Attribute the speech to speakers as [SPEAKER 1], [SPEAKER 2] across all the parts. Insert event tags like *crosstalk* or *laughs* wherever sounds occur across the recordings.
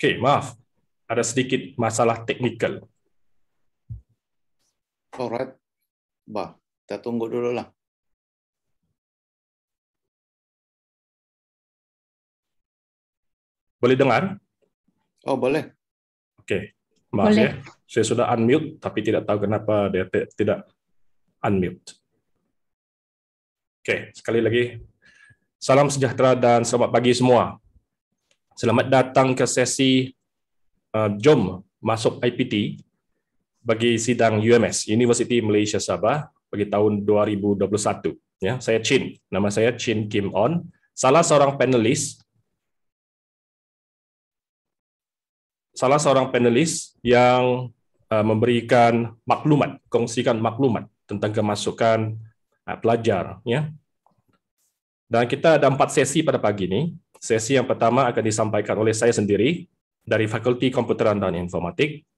[SPEAKER 1] Oke, maaf. Ada sedikit masalah teknikal. Alright. Ba, kita tunggu dulu lah. Boleh dengar? Oh, boleh.
[SPEAKER 2] Oke. Maaf boleh. ya. Saya sudah unmute tapi tidak tahu kenapa dia tidak unmute. Oke, sekali lagi Salam sejahtera dan selamat pagi semua. Selamat datang ke sesi uh, Jom Masuk IPT bagi sidang UMS, University Malaysia Sabah, bagi tahun 2021. Ya, saya Chin, nama saya Chin Kim On, salah seorang panelis salah seorang panelis yang uh, memberikan maklumat, kongsikan maklumat tentang kemasukan uh, pelajar. Ya. Dan kita ada empat sesi pada pagi ini. Sesi yang pertama akan disampaikan oleh saya sendiri dari Fakulti Komputeran dan Informatik.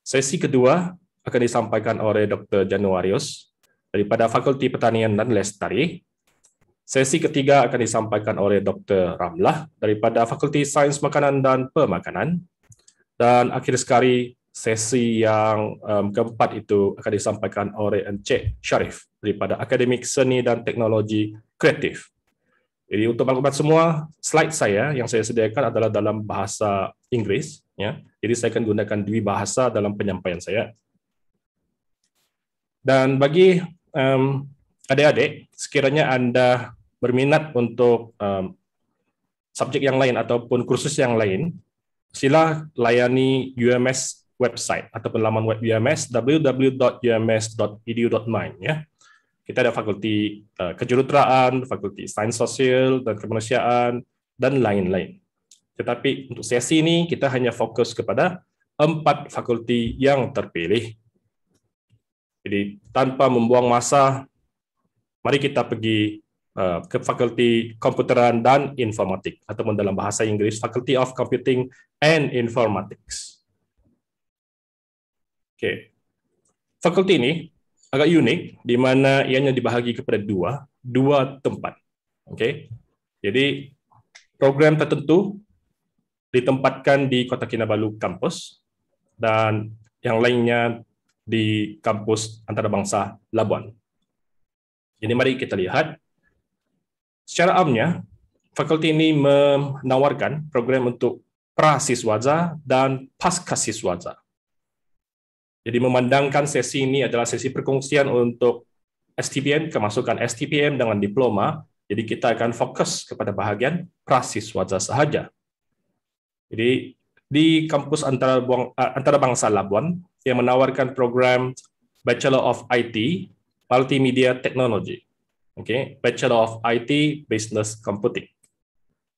[SPEAKER 2] Sesi kedua akan disampaikan oleh Dr. Januarius daripada Fakulti Pertanian dan Lestari. Sesi ketiga akan disampaikan oleh Dr. Ramlah daripada Fakulti Sains Makanan dan Pemakanan. Dan akhir sekali, sesi yang keempat itu akan disampaikan oleh Encik Sharif daripada Akademik Seni dan Teknologi Kreatif. Jadi untuk maklumat semua slide saya yang saya sediakan adalah dalam bahasa Inggris ya. Jadi saya akan gunakan dua bahasa dalam penyampaian saya. Dan bagi um, adik-adik, sekiranya Anda berminat untuk um, subjek yang lain ataupun kursus yang lain, sila layani UMS website ataupun laman web UMS www.ums.edu.my. ya. Kita ada fakulti eh, kejuruteraan, fakulti sains sosial dan kemanusiaan, dan lain-lain. Tetapi untuk sesi ini kita hanya fokus kepada empat fakulti yang terpilih. Jadi tanpa membuang masa, mari kita pergi eh, ke Fakulti Komputeran dan Informatik, atau dalam bahasa Inggris, Faculty of Computing and Informatics. Oke, okay. fakulti ini agak unik di mana ianya dibahagi kepada dua dua tempat. Oke. Jadi program tertentu ditempatkan di Kota Kinabalu kampus dan yang lainnya di kampus antarabangsa Labuan. Jadi mari kita lihat secara amnya fakulti ini menawarkan program untuk prasiswaza dan pasca siswaza. Jadi memandangkan sesi ini adalah sesi perkongsian untuk STPM, kemasukan STPM dengan diploma, jadi kita akan fokus kepada bahagian prasiswa sahaja. Jadi di kampus antara, eh, antara bangsa Labuan yang menawarkan program Bachelor of IT Multimedia Technology. Oke, okay? Bachelor of IT Business Computing.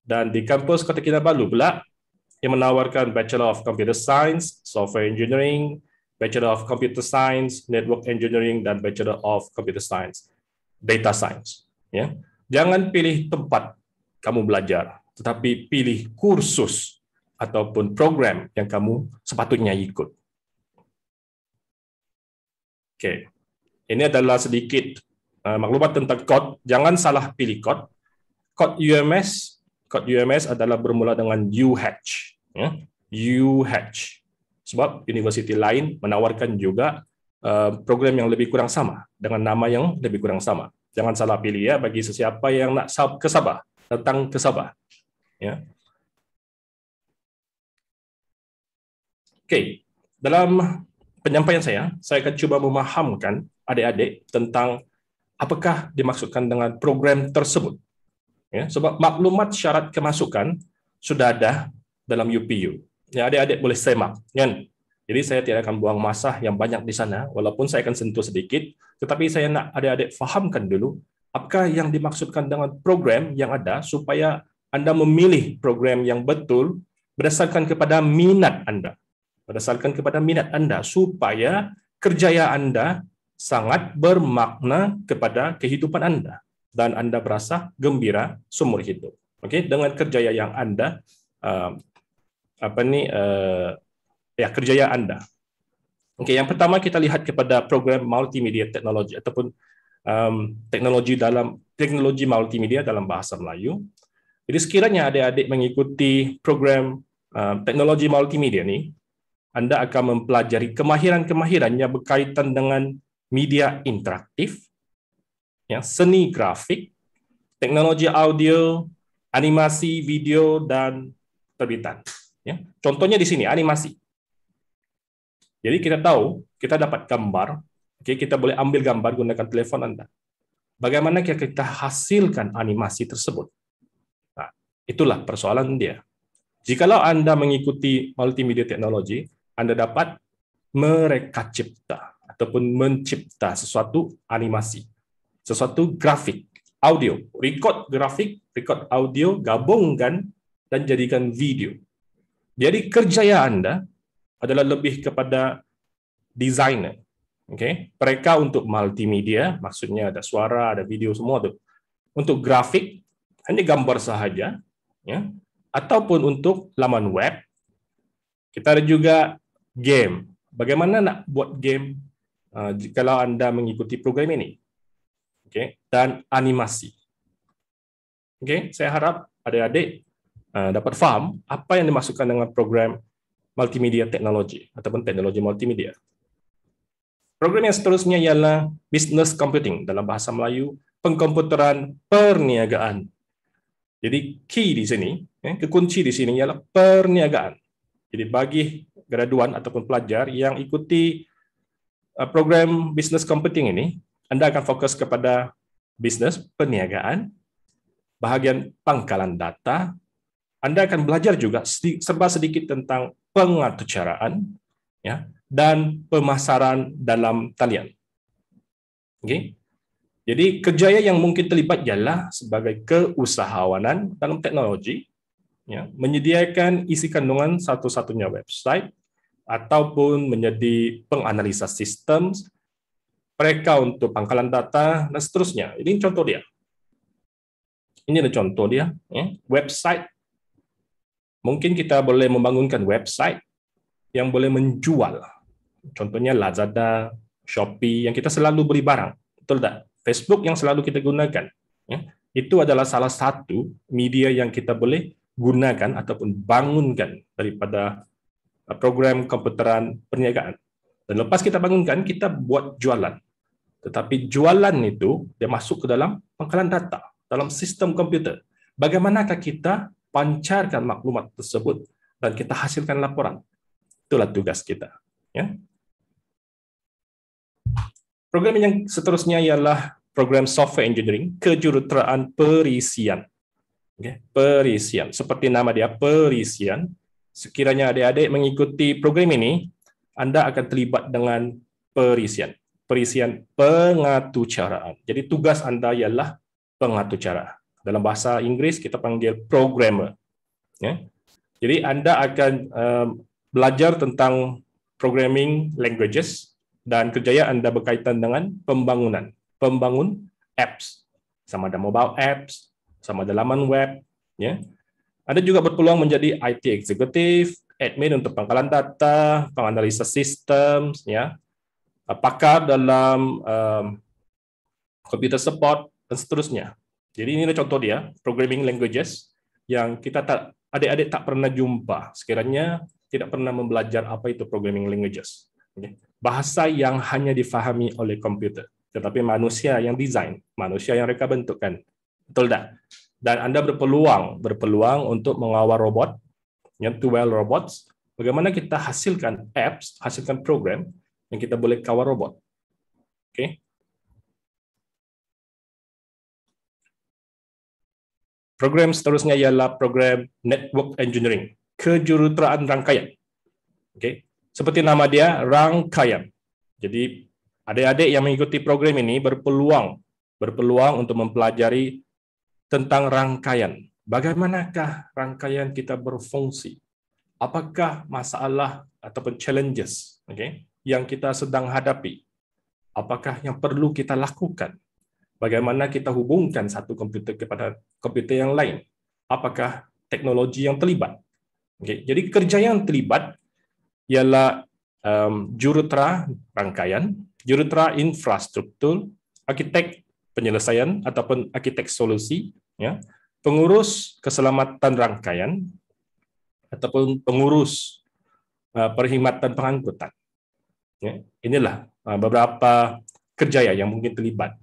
[SPEAKER 2] Dan di kampus Kota Kinabalu pula yang menawarkan Bachelor of Computer Science, Software Engineering, Bachelor of Computer Science, Network Engineering, dan Bachelor of Computer Science, Data Science. Ya, jangan pilih tempat kamu belajar, tetapi pilih kursus ataupun program yang kamu sepatutnya ikut. Oke, ini adalah sedikit uh, maklumat tentang code. Jangan salah pilih code. Code UMS, code UMS adalah bermula dengan UH, ya, UH Sebab universiti lain menawarkan juga eh, program yang lebih kurang sama dengan nama yang lebih kurang sama. Jangan salah pilih ya bagi sesiapa yang nak ke Sabah, datang ke Sabah. Ya. Oke, dalam penyampaian saya, saya akan coba memahamkan adik-adik tentang apakah dimaksudkan dengan program tersebut. Ya, sebab maklumat syarat kemasukan sudah ada dalam UPU ya adik-adik boleh semak, kan? Jadi saya tidak akan buang masa yang banyak di sana, walaupun saya akan sentuh sedikit, tetapi saya nak adik-adik fahamkan dulu apakah yang dimaksudkan dengan program yang ada supaya Anda memilih program yang betul berdasarkan kepada minat Anda. Berdasarkan kepada minat Anda supaya kerjaya Anda sangat bermakna kepada kehidupan Anda dan Anda berasa gembira seumur hidup. Oke, okay? dengan kerjaya yang Anda uh, apa ni uh, ya kerjaya Anda. Oke, yang pertama kita lihat kepada program multimedia teknologi ataupun um, teknologi dalam teknologi multimedia dalam bahasa Melayu. Jadi sekiranya adik-adik mengikuti program um, teknologi multimedia ini, Anda akan mempelajari kemahiran-kemahiran yang berkaitan dengan media interaktif, ya, seni grafik, teknologi audio, animasi video dan terbitan. Ya. Contohnya di sini animasi. Jadi kita tahu, kita dapat gambar, oke, kita boleh ambil gambar gunakan telepon Anda. Bagaimana kita hasilkan animasi tersebut? Nah, itulah persoalan dia. Jikalau Anda mengikuti multimedia teknologi, Anda dapat mereka cipta ataupun mencipta sesuatu animasi, sesuatu grafik, audio, record grafik, record audio, gabungkan dan jadikan video. Jadi kerjaya Anda adalah lebih kepada desainer. Oke, okay? mereka untuk multimedia, maksudnya ada suara, ada video semua itu. Untuk grafik hanya gambar sahaja, ya. Ataupun untuk laman web. Kita ada juga game. Bagaimana nak buat game uh, kalau Anda mengikuti program ini? Oke, okay? dan animasi. Oke, okay? saya harap adik-adik Eh, dapat faham apa yang dimasukkan dengan program multimedia teknologi ataupun teknologi multimedia. Program yang seterusnya ialah business computing dalam bahasa Melayu pengkomputeran perniagaan. Jadi key di sini, eh, kekunci di sini ialah perniagaan. Jadi bagi graduan ataupun pelajar yang ikuti eh, program business computing ini, anda akan fokus kepada bisnes perniagaan, bahagian pangkalan data, anda akan belajar juga serba sedikit tentang pengaturcaraan ya, dan pemasaran dalam talian. Okay? Jadi kerjaya yang mungkin terlibat ialah sebagai keusahawanan dalam teknologi, ya, menyediakan isi kandungan satu-satunya website, ataupun menjadi penganalisa sistem, mereka untuk pangkalan data, dan seterusnya. Ini contoh dia. Ini ada contoh dia. Ya. Website Mungkin kita boleh membangunkan website yang boleh menjual. Contohnya Lazada, Shopee, yang kita selalu beli barang. Betul tak? Facebook yang selalu kita gunakan. Ya. itu adalah salah satu media yang kita boleh gunakan ataupun bangunkan daripada uh, program komputeran perniagaan. Dan lepas kita bangunkan, kita buat jualan. Tetapi jualan itu dia masuk ke dalam pangkalan data, dalam sistem komputer. Bagaimanakah kita pancarkan maklumat tersebut dan kita hasilkan laporan. Itulah tugas kita. Ya. Program yang seterusnya ialah program software engineering kejuruteraan perisian. Okay. Perisian, seperti nama dia perisian. Sekiranya adik-adik mengikuti program ini, anda akan terlibat dengan perisian, perisian pengaturcaraan Jadi tugas Anda ialah pengaturcaraan dalam bahasa Inggris kita panggil programmer. Ya. Jadi Anda akan um, belajar tentang programming languages dan kerjaya Anda berkaitan dengan pembangunan. Pembangun apps, sama ada mobile apps, sama ada laman web. Ya. Anda juga berpeluang menjadi IT executive, admin untuk pangkalan data, penganalisa sistem, ya, pakar dalam um, computer support, dan seterusnya. Jadi ini contoh dia, programming languages yang kita tak adik-adik tak pernah jumpa. Sekiranya tidak pernah membelajar apa itu programming languages. Bahasa yang hanya difahami oleh komputer, tetapi manusia yang desain, manusia yang mereka bentukkan. Betul tak? Dan Anda berpeluang, berpeluang untuk mengawal robot, yang to well robots, bagaimana kita hasilkan
[SPEAKER 1] apps, hasilkan program yang kita boleh kawal robot. Oke. Okay? Program seterusnya ialah program Network Engineering, kejuruteraan rangkaian. Oke.
[SPEAKER 2] Seperti nama dia, rangkaian. Jadi adik-adik yang mengikuti program ini berpeluang berpeluang untuk mempelajari tentang rangkaian. Bagaimanakah rangkaian kita berfungsi? Apakah masalah ataupun challenges okay, yang kita sedang hadapi? Apakah yang perlu kita lakukan? Bagaimana kita hubungkan satu komputer kepada komputer yang lain? Apakah teknologi yang terlibat? Okay. Jadi kerja yang terlibat ialah um, jurutera rangkaian, jurutera infrastruktur, arkitek penyelesaian ataupun arkitek solusi, ya, pengurus keselamatan rangkaian ataupun pengurus uh, perkhidmatan
[SPEAKER 1] pengangkutan. Ya. inilah e, beberapa kerjaya yang mungkin terlibat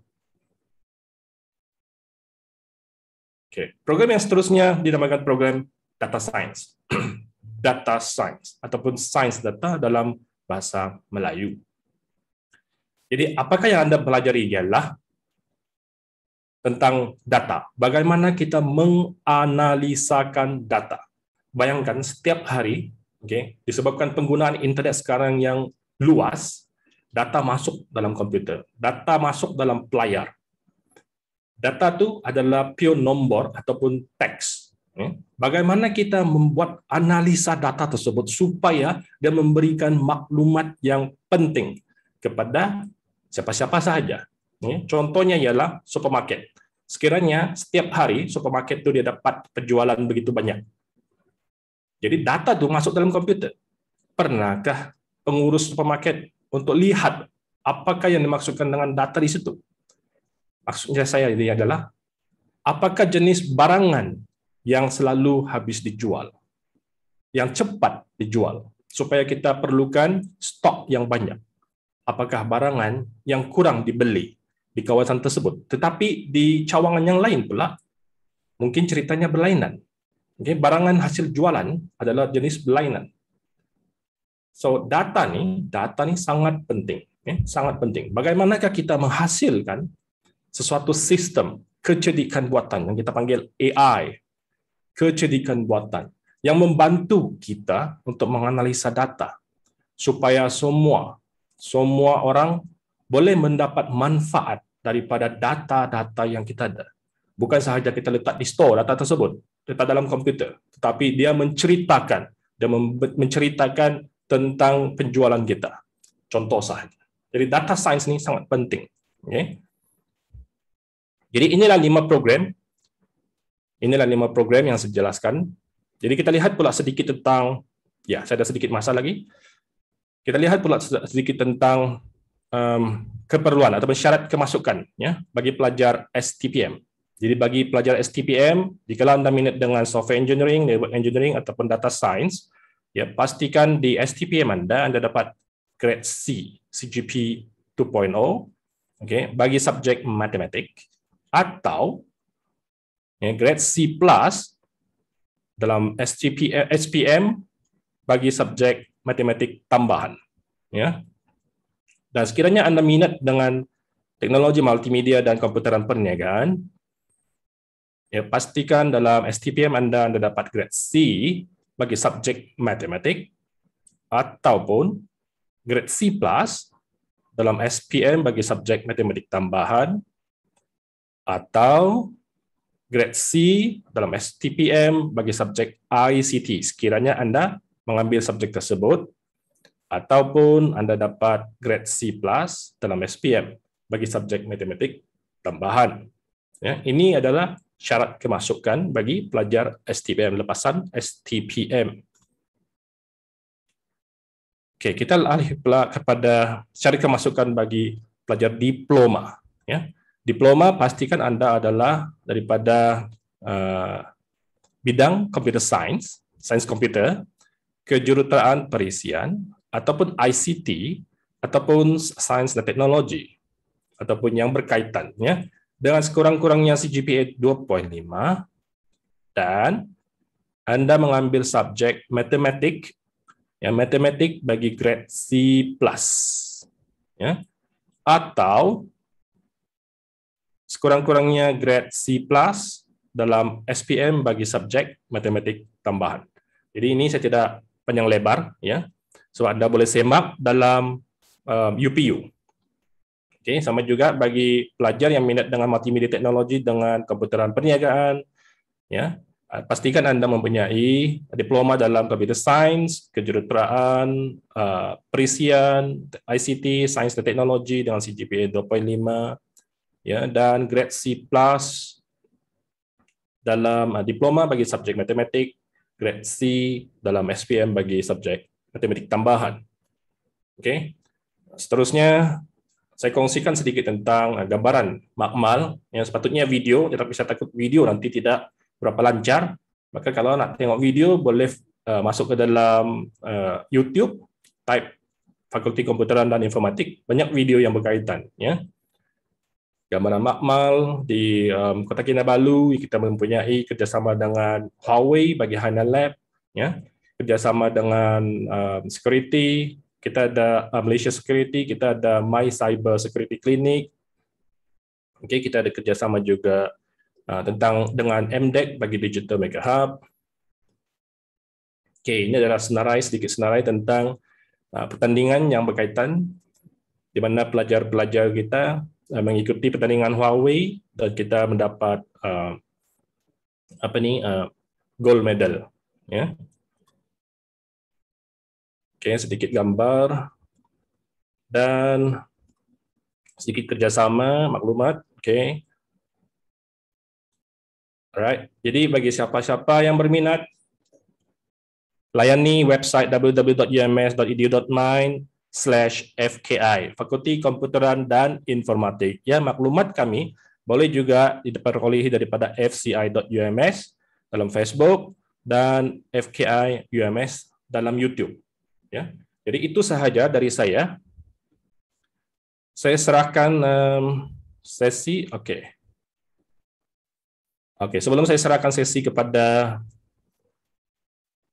[SPEAKER 1] Oke, program yang seterusnya
[SPEAKER 2] dinamakan program data science. *clears throat* data science ataupun science data dalam bahasa Melayu. Jadi apakah yang Anda pelajari ialah tentang data. Bagaimana kita menganalisakan data. Bayangkan setiap hari, oke, okay, disebabkan penggunaan internet sekarang yang luas, data masuk dalam komputer, data masuk dalam pelayar, Data itu adalah pure nomor ataupun teks. Ya. Bagaimana kita membuat analisa data tersebut supaya dia memberikan maklumat yang penting kepada siapa-siapa saja. Ya. Contohnya ialah supermarket. Sekiranya setiap hari supermarket itu dia dapat penjualan begitu banyak. Jadi data itu masuk dalam komputer. Pernahkah pengurus supermarket untuk lihat apakah yang dimaksudkan dengan data di situ? Maksudnya saya ini adalah apakah jenis barangan yang selalu habis dijual, yang cepat dijual, supaya kita perlukan stok yang banyak. Apakah barangan yang kurang dibeli di kawasan tersebut, tetapi di cawangan yang lain pula mungkin ceritanya berlainan. Okay, barangan hasil jualan adalah jenis berlainan. So data nih, data nih sangat penting, okay, sangat penting. Bagaimanakah kita menghasilkan sesuatu sistem kecerdikan buatan yang kita panggil AI, kecerdikan buatan yang membantu kita untuk menganalisa data supaya semua semua orang boleh mendapat manfaat daripada data-data yang kita ada. Bukan sahaja kita letak di store data tersebut, letak dalam komputer, tetapi dia menceritakan, dia menceritakan tentang penjualan kita. Contoh sahaja. Jadi data science ni sangat penting. Okay? Jadi inilah lima program. Inilah lima program yang saya jelaskan. Jadi kita lihat pula sedikit tentang, ya saya ada sedikit masa lagi. Kita lihat pula sedikit tentang um, keperluan atau syarat kemasukan ya bagi pelajar STPM. Jadi bagi pelajar STPM, jika Anda minat dengan software engineering, network engineering ataupun data science, ya pastikan di STPM Anda Anda dapat grade C, CGP 2.0. Oke, okay, bagi subjek matematik atau ya, grade C+ plus dalam SGP, eh, SPM bagi subjek matematik tambahan. Ya. Dan sekiranya Anda minat dengan teknologi multimedia dan komputeran perniagaan, ya pastikan dalam STPM Anda Anda dapat grade C bagi subjek matematik ataupun grade C+ plus dalam SPM bagi subjek matematik tambahan atau grade C dalam STPM bagi subjek ICT sekiranya Anda mengambil subjek tersebut ataupun Anda dapat grade C+ plus dalam SPM bagi subjek matematik tambahan. Ya, ini adalah syarat kemasukan bagi pelajar STPM lepasan STPM. Oke, kita alih pula kepada syarat kemasukan bagi pelajar diploma, ya diploma pastikan Anda adalah daripada uh, bidang computer science, science computer, kejuruteraan perisian, ataupun ICT, ataupun science dan teknologi, ataupun yang berkaitannya dengan sekurang-kurangnya CGPA 2.5, dan Anda mengambil subjek matematik, ya matematik bagi grade C+, ya, atau sekurang-kurangnya grade C+, dalam SPM bagi subjek matematik tambahan. Jadi ini saya tidak panjang lebar ya. So Anda boleh semak dalam um, UPU. Oke, okay, sama juga bagi pelajar yang minat dengan multimedia teknologi dengan komputeran perniagaan ya. Pastikan Anda mempunyai diploma dalam computer science, kejuruteraan, uh, perisian, ICT, sains dan teknologi dengan CGPA 2.5 ya dan grade C+ plus dalam ah, diploma bagi subjek matematik, grade C dalam SPM bagi subjek matematik tambahan. Oke. Seterusnya saya kongsikan sedikit tentang ah, gambaran makmal yang sepatutnya video, tetapi saya takut video nanti tidak berapa lancar. Maka kalau nak tengok video boleh ah, masuk ke dalam YouTube, type Fakulti Komputeran dan Informatik, banyak video yang berkaitan ya. Yamada Makmal di um, Kota Kinabalu kita mempunyai kerjasama dengan Huawei bagi Hana Lab ya kerjasama dengan um, security kita ada uh, Malaysia Security kita ada My Cyber Security Clinic oke kita ada kerjasama juga uh, tentang dengan MDEC bagi Digital Mega Hub oke ini adalah senarai sedikit senarai tentang uh, pertandingan yang berkaitan di mana pelajar-pelajar kita Eh, mengikuti pertandingan Huawei dan eh, kita mendapat uh, apa nih uh, gold medal ya. Oke, okay, sedikit gambar dan sedikit kerjasama maklumat. Oke. Okay. Alright. Jadi bagi siapa-siapa yang berminat layani website www.ums.edu.mine slash FKI, Fakulti Komputeran dan Informatik. Ya, maklumat kami boleh juga diperoleh daripada fci.ums dalam Facebook dan FKI UMS dalam YouTube. Ya, jadi itu sahaja dari saya. Saya serahkan um, sesi. Oke. Okay. Oke, sebelum saya serahkan sesi kepada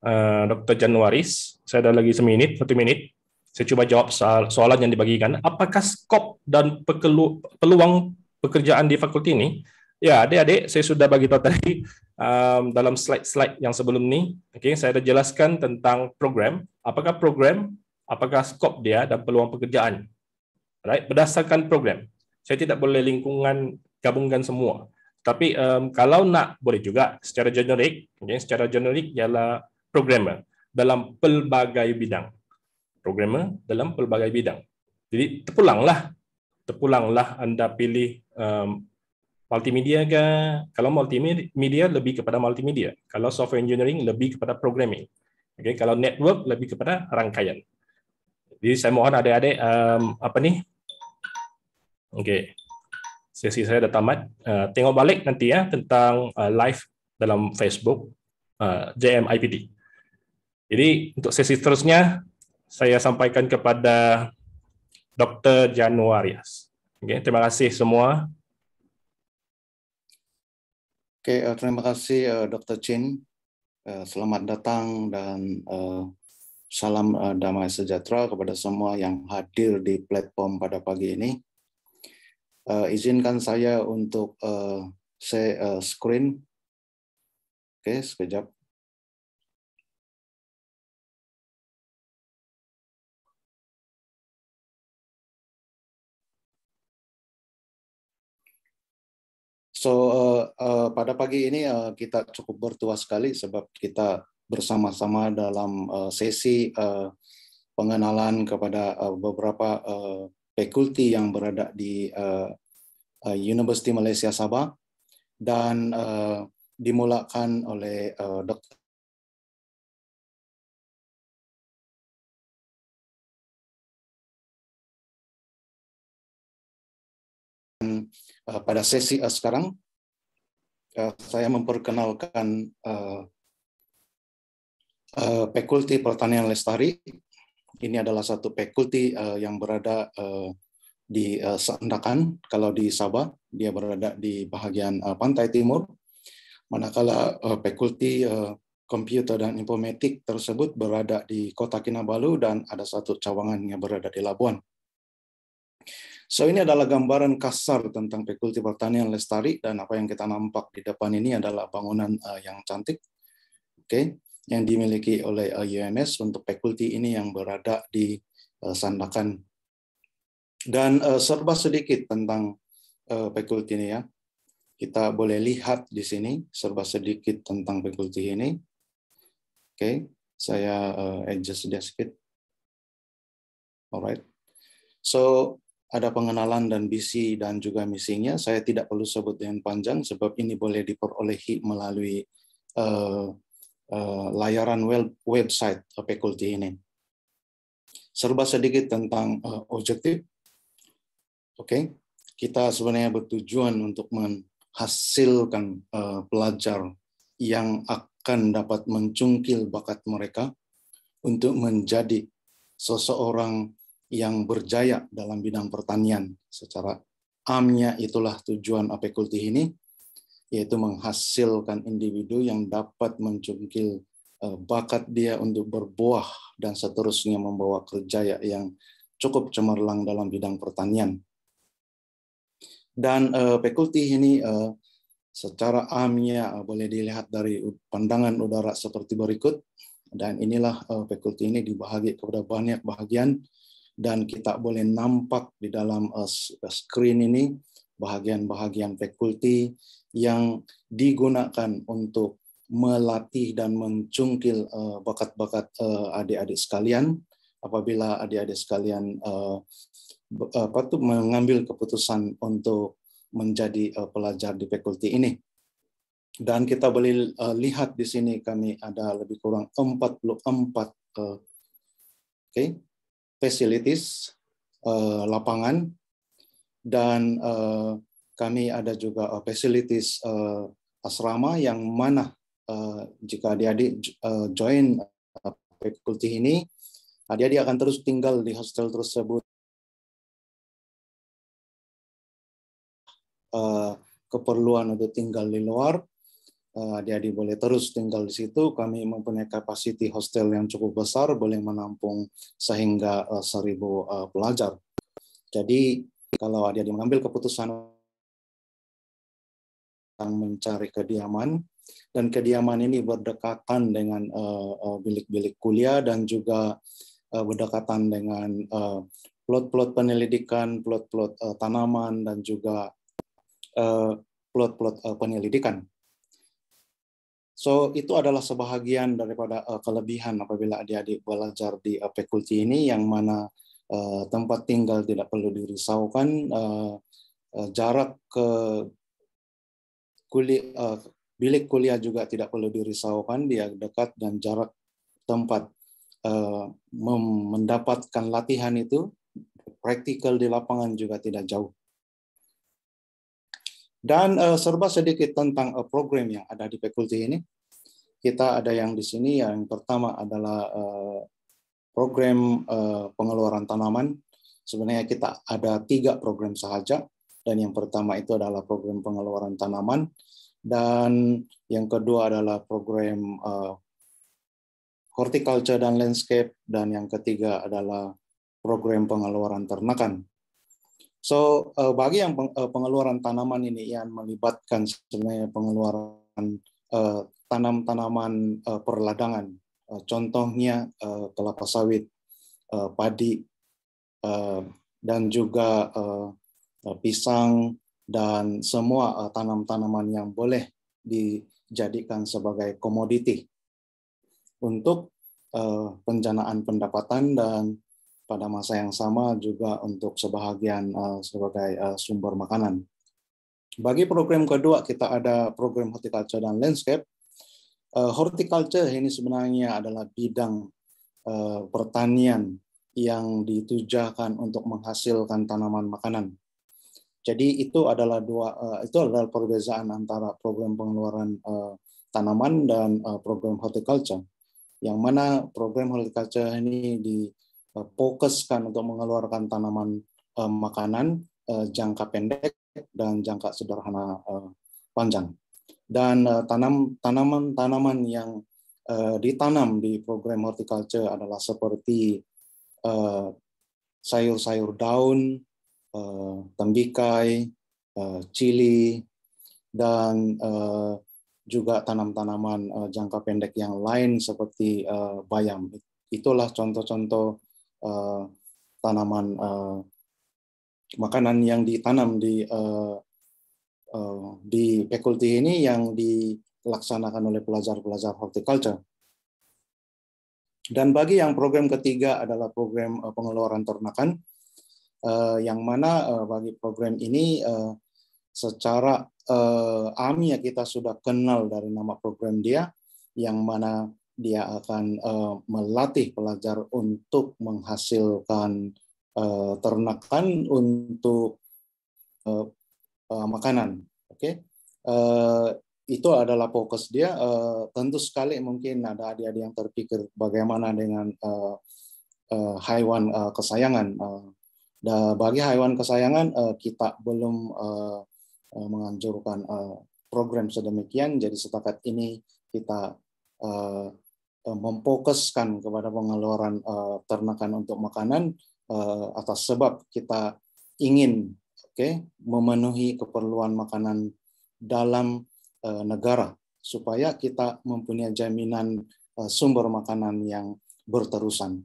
[SPEAKER 2] uh, eh, Dr. Januaris, saya ada lagi seminit, satu menit. saya cuba jawab soalan yang dibagikan. Apakah skop dan pekelu, peluang pekerjaan di fakulti ini? Ya, adik-adik, saya sudah bagi tahu tadi um, dalam slide-slide yang sebelum ini. Okay, saya dah jelaskan tentang program. Apakah program, apakah skop dia dan peluang pekerjaan? Right, berdasarkan program. Saya tidak boleh lingkungan gabungkan semua. Tapi um, kalau nak, boleh juga secara generik. Okay, secara generik ialah programmer dalam pelbagai bidang. programmer dalam pelbagai bidang. Jadi terpulanglah, terpulanglah Anda pilih um, multimedia ke kalau multimedia lebih kepada multimedia, kalau software engineering lebih kepada programming. Oke, okay, kalau network lebih kepada rangkaian. Jadi saya mohon adik-adik um, apa nih? Oke. Okay. Sesi saya sudah tamat. Uh, tengok balik nanti ya tentang uh, live dalam Facebook uh, JMIPT. Jadi untuk sesi seterusnya saya sampaikan kepada Dr. Januarias. terima kasih semua.
[SPEAKER 3] Oke, eh, terima kasih uh, eh, Dr. Chin. Eh, selamat datang dan salam damai sejahtera kepada semua yang hadir di platform pada pagi ini. izinkan saya untuk uh, saya screen. Oke, okay, sekejap. So uh, uh, pada pagi ini uh, kita cukup bertuah sekali sebab kita bersama-sama dalam uh, sesi uh, pengenalan kepada uh, beberapa uh, yang berada di uh, University Malaysia Sabah dan uh, dimulakan oleh
[SPEAKER 1] uh, Dr. uh,
[SPEAKER 3] pada sesi uh, sekarang uh, saya memperkenalkan uh, uh, fakulti pertanian lestari. Ini adalah satu fakulti uh, yang berada uh, di uh, Sandakan. Kalau di Sabah, dia berada di bagian uh, pantai timur. Manakala uh, fakulti uh, komputer dan informatik tersebut berada di kota Kinabalu dan ada satu cawangannya berada di Labuan. So ini adalah gambaran kasar tentang fakulti pertanian lestari dan apa yang kita nampak di depan ini adalah bangunan uh, yang cantik, oke, okay, yang dimiliki oleh uh, eh, UNS untuk fakulti ini yang berada di uh, Sandakan. Dan uh, serba sedikit tentang uh, fakulti ini ya, kita boleh lihat di sini serba sedikit tentang fakulti ini. Oke, okay, saya uh, adjust sedikit. Alright. So ada pengenalan dan visi dan juga misinya. Saya tidak perlu sebut dengan panjang sebab ini boleh diperolehi melalui uh, uh, layaran web website fakulti ini. Serba sedikit tentang uh, objektif. Oke, okay. kita sebenarnya bertujuan untuk menghasilkan uh, pelajar yang akan dapat mencungkil bakat mereka untuk menjadi seseorang yang berjaya dalam bidang pertanian secara amnya itulah tujuan apikulti ini yaitu menghasilkan individu yang dapat mencungkil eh, bakat dia untuk berbuah dan seterusnya membawa kerjaya yang cukup cemerlang dalam bidang pertanian. Dan uh, eh, pekulti ini uh, secara amnya uh, boleh dilihat dari pandangan udara seperti berikut. Dan inilah uh, pekulti ini dibahagi kepada banyak bahagian dan kita boleh nampak di dalam eh, eh, screen ini bahagian-bahagian fakulti yang digunakan untuk melatih dan mencungkil eh, bakat-bakat adik-adik sekalian apabila adik-adik sekalian patut apa tuh mengambil keputusan untuk menjadi pelajar di fakulti ini. Dan kita boleh lihat di sini kami ada lebih kurang 44 oke okay, facilities, uh, lapangan, dan uh, kami ada juga uh, facilities uh, asrama yang mana uh, jika adik-adik uh, join uh, ini, adik-adik akan terus tinggal
[SPEAKER 1] di hostel tersebut.
[SPEAKER 3] Uh, keperluan untuk tinggal di luar dia diboleh boleh terus tinggal di situ. Kami mempunyai capacity hostel yang cukup besar, boleh menampung sehingga eh, seribu eh, pelajar. Jadi kalau dia mengambil keputusan mencari kediaman, dan kediaman ini berdekatan dengan eh, bilik-bilik kuliah dan juga berdekatan dengan plot-plot uh, plot-plot tanaman, dan juga plot-plot uh, penyelidikan So itu adalah sebahagian daripada uh, kelebihan apabila adik-adik belajar di uh, fakulti ini yang mana uh, tempat tinggal tidak perlu dirisaukan, uh, uh, jarak ke kulit uh, bilik kuliah juga tidak perlu dirisaukan, dia dekat dan jarak tempat uh, mendapatkan latihan itu praktikal di lapangan juga tidak jauh. Dan uh, serba sedikit tentang uh, program yang ada di fakulti ini. Kita ada yang di sini, yang pertama adalah uh, program uh, pengeluaran tanaman. Sebenarnya kita ada tiga program sahaja, dan yang pertama itu adalah program pengeluaran tanaman, dan yang kedua adalah program uh, horticulture dan landscape, dan yang ketiga adalah program pengeluaran ternakan. So eh, bagi yang eh, pengeluaran tanaman ini yang melibatkan sebenarnya pengeluaran eh, tanam-tanaman perladangan, contohnya uh, kelapa sawit, padi, dan juga pisang dan semua uh, tanam-tanaman yang boleh dijadikan sebagai komoditi untuk uh, penjanaan pendapatan dan pada masa yang sama juga untuk sebahagian eh, sebagai eh, sumber makanan. Bagi program kedua kita ada program horticulture dan landscape. Eh, horticulture ini sebenarnya adalah bidang pertanian yang ditujukan untuk menghasilkan tanaman makanan. Jadi itu adalah dua itu adalah perbezaan antara program pengeluaran tanaman dan program horticulture. Yang mana program horticulture ini di Eh, fokuskan untuk mengeluarkan tanaman uh, makanan uh, jangka pendek dan jangka sederhana uh, panjang. Dan uh, tanam tanaman-tanaman yang uh, ditanam di program horticulture adalah seperti sayur-sayur daun, uh, tembikai, uh, cili, dan uh, juga tanam-tanaman uh, jangka pendek yang lain seperti uh, bayam. Itulah contoh-contoh Eh, tanaman uh, makanan yang ditanam di uh, uh, di fakulti ini yang dilaksanakan oleh pelajar-pelajar horticulture. Dan bagi yang program ketiga adalah program pengeluaran ternakan, yang mana bagi program ini secara AMIA ya kita sudah kenal dari nama program dia, yang mana dia akan uh, melatih pelajar untuk menghasilkan uh, ternakan untuk uh, uh, makanan. Oke, okay? uh, itu adalah fokus dia. Uh, tentu sekali mungkin ada adik-adik yang terpikir bagaimana dengan uh, uh, hewan uh, kesayangan. Uh, dan bagi hewan kesayangan uh, kita belum uh, uh, menganjurkan uh, program sedemikian. Jadi setakat ini kita uh, Eh, memfokuskan kepada pengeluaran uh, eh, ternakan untuk makanan uh, atas sebab kita ingin oke okay, memenuhi keperluan makanan dalam uh, negara supaya kita mempunyai jaminan uh, sumber makanan yang berterusan.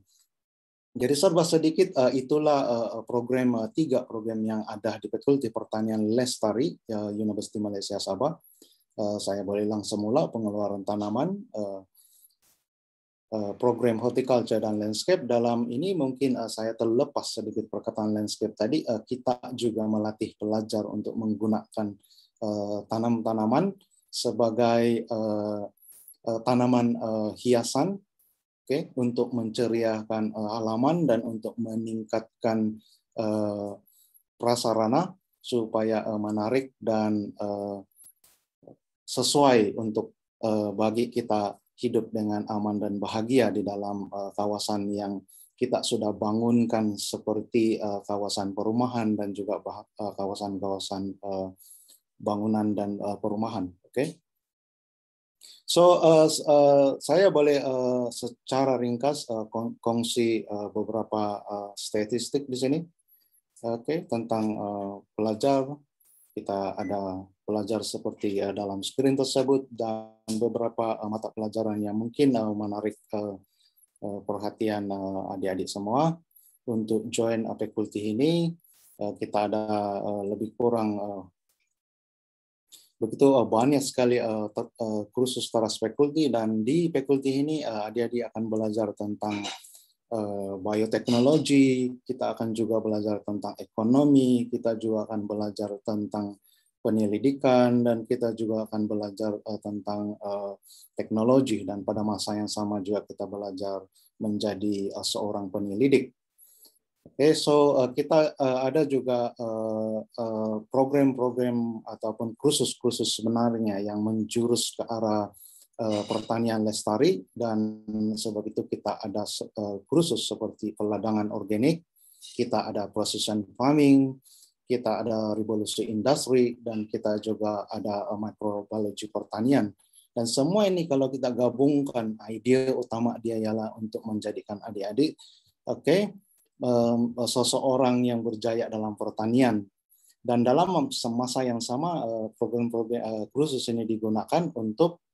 [SPEAKER 3] Jadi serba sedikit uh, itulah uh, program uh, tiga program yang ada di di Pertanian Lestari uh, University Malaysia Sabah. Uh, saya boleh langsung mula pengeluaran tanaman, uh, Eh, program horticulture dan landscape dalam ini mungkin eh, saya terlepas sedikit perkataan landscape tadi eh, kita juga melatih pelajar untuk menggunakan tanam-tanaman sebagai tanaman hiasan oke okay, untuk menceriakan halaman dan untuk meningkatkan prasarana supaya menarik dan sesuai untuk bagi kita hidup dengan aman dan bahagia di dalam uh, kawasan yang kita sudah bangunkan seperti uh, kawasan perumahan dan juga eh, kawasan-kawasan uh, bangunan dan uh, perumahan. Oke, okay? so uh, uh, saya boleh uh, secara ringkas uh, kongsi uh, beberapa uh, statistik di sini, oke okay? tentang uh, pelajar kita ada pelajar seperti uh, dalam screen tersebut dan beberapa uh, mata pelajaran yang mungkin uh, menarik uh, uh, perhatian uh, adik-adik semua untuk join fakulti ini uh, kita ada uh, lebih kurang uh, begitu uh, banyak sekali uh, ter, uh, kursus teras fakulti dan di fakulti ini uh, adik-adik akan belajar tentang Eh, bioteknologi, kita akan juga belajar tentang ekonomi, kita juga akan belajar tentang penyelidikan, dan kita juga akan belajar eh, tentang eh, teknologi. Dan pada masa yang sama juga kita belajar menjadi seorang penyelidik. Oke, okay, so kita ada juga program-program ataupun kursus-kursus sebenarnya yang menjurus ke arah Eh, pertanian lestari dan sebab itu kita ada eh, kursus seperti peladangan organik, kita ada precision farming, kita ada revolusi industri dan kita juga ada eh, microbiology pertanian. Dan semua ini kalau kita gabungkan ide utama dia ialah untuk menjadikan adik-adik oke okay, seseorang yang berjaya dalam pertanian dan dalam semasa yang sama program-program kursus ini digunakan untuk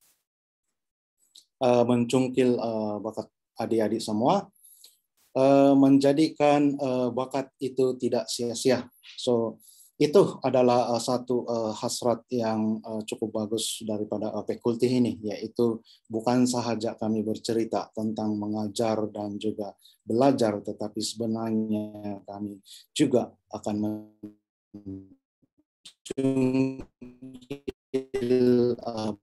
[SPEAKER 3] uh, mencungkil uh, bakat adik-adik semua, uh, menjadikan uh, bakat itu tidak sia-sia. So itu adalah uh, satu uh, hasrat yang uh, cukup bagus daripada uh, fakulti ini, yaitu bukan sahaja kami bercerita tentang mengajar dan juga belajar, tetapi sebenarnya kami juga akan mencungkil uh,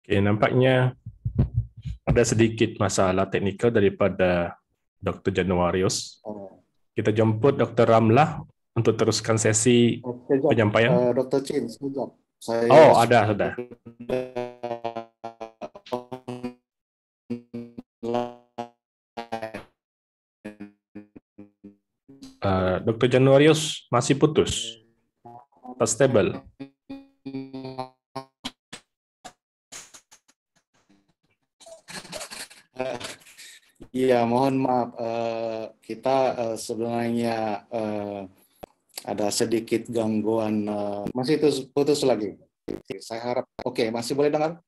[SPEAKER 1] Okay, nampaknya ada sedikit
[SPEAKER 2] masalah teknikal daripada Dr. Januarius. Oh. Kita jemput Dr. Ramlah untuk teruskan sesi okay, penyampaian.
[SPEAKER 3] Uh, eh, Dr. Chin, saya Oh, ada, sudah.
[SPEAKER 1] Uh,
[SPEAKER 2] eh, Dr. Januarius masih putus.
[SPEAKER 4] Tak stable.
[SPEAKER 3] Iya, mohon maaf. Uh, kita uh, sebenarnya uh, ada sedikit gangguan. Uh, masih itu putus lagi. Saya harap. Oke, okay, masih boleh dengar?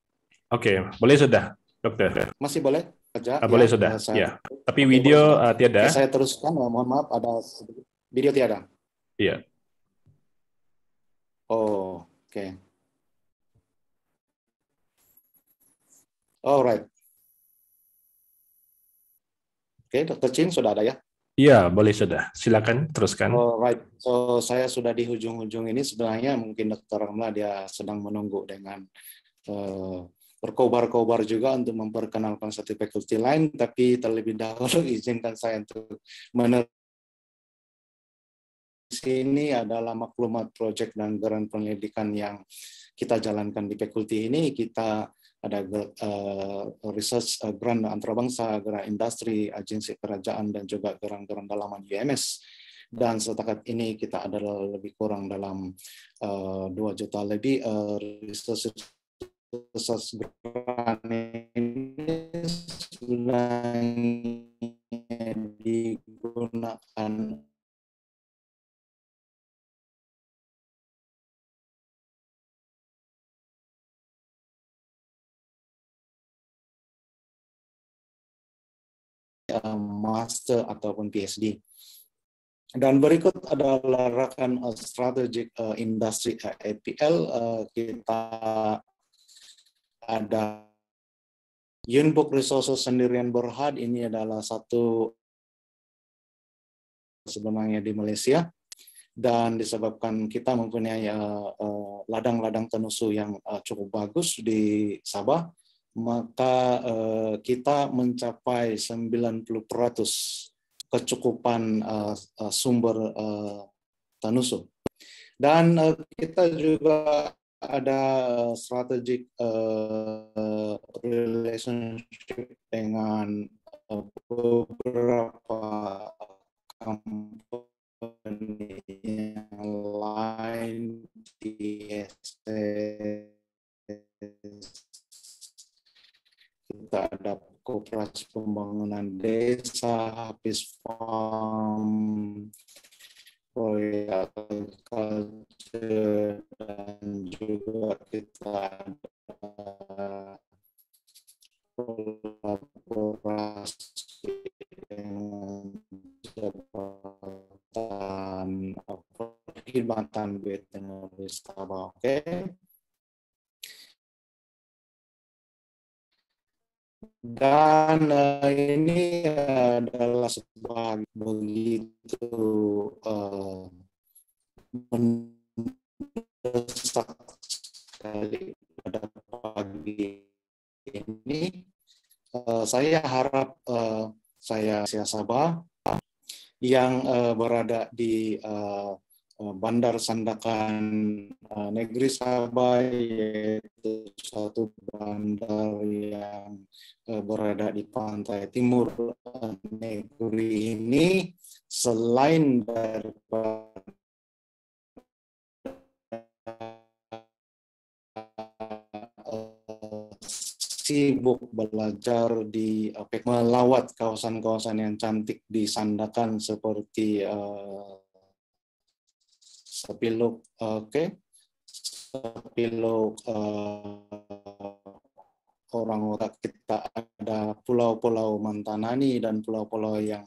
[SPEAKER 2] Oke, okay, boleh sudah, dokter.
[SPEAKER 3] Masih boleh kerja? Uh, ya, boleh sudah. Saya, ya.
[SPEAKER 2] Tapi video uh, tiada. Saya
[SPEAKER 3] teruskan. Uh, mohon maaf, ada sedikit. video tiada. Iya. Oh, oke. Okay. Alright. Oke, Dokter Chin sudah ada ya?
[SPEAKER 2] Iya, boleh sudah. Silakan teruskan.
[SPEAKER 3] Oh, So saya sudah di ujung-ujung ini sebenarnya mungkin Dokter Ramla dia sedang menunggu dengan uh, berkobar-kobar juga untuk memperkenalkan satu faculty lain, tapi terlebih dahulu *laughs* izinkan saya untuk mener sini adalah maklumat proyek dan geran pendidikan yang kita jalankan di fakulti ini kita ada uh, research eh, grant antarabangsa, gerak industri, agensi kerajaan, dan juga grant-grant dalaman UMS. Dan setakat ini kita adalah lebih kurang dalam uh, juta lebih uh, research, research
[SPEAKER 4] grant ini
[SPEAKER 3] sebenarnya digunakan Eh, master ataupun PhD. Dan berikut adalah rekan uh, eh, strategic eh, industri uh, APL kita ada Yunbuk Resources Sendirian Berhad ini adalah satu sebenarnya di Malaysia dan disebabkan kita mempunyai ladang-ladang uh, uh, tenusu yang uh, cukup bagus di Sabah maka eh, kita mencapai 90% kecukupan eh, eh, sumber tanusu Dan kita juga ada strategic relationship dengan beberapa company yang lain di ST kita ada Koperasi Pembangunan Desa, Habis Farm, Royal Culture, dan juga
[SPEAKER 4] kita ada
[SPEAKER 3] kolaborasi dengan Jabatan Perkhidmatan Biotehnologi Sabah. Oke. Okay?
[SPEAKER 1] dan
[SPEAKER 3] uh, ini adalah sebuah begitu uh,
[SPEAKER 1] sekali
[SPEAKER 3] pada pagi ini uh, saya harap uh, saya Sia yang uh, berada di uh, Eh, bandar Sandakan eh, Negeri Sabah yaitu satu bandar yang eh, berada di pantai timur negeri ini selain
[SPEAKER 1] daripada
[SPEAKER 3] sibuk belajar di melawat kawasan-kawasan yang cantik di Sandakan seperti sepiluk oke okay, sepiluk uh, eh, orang orang kita ada pulau-pulau Mantanani dan pulau-pulau yang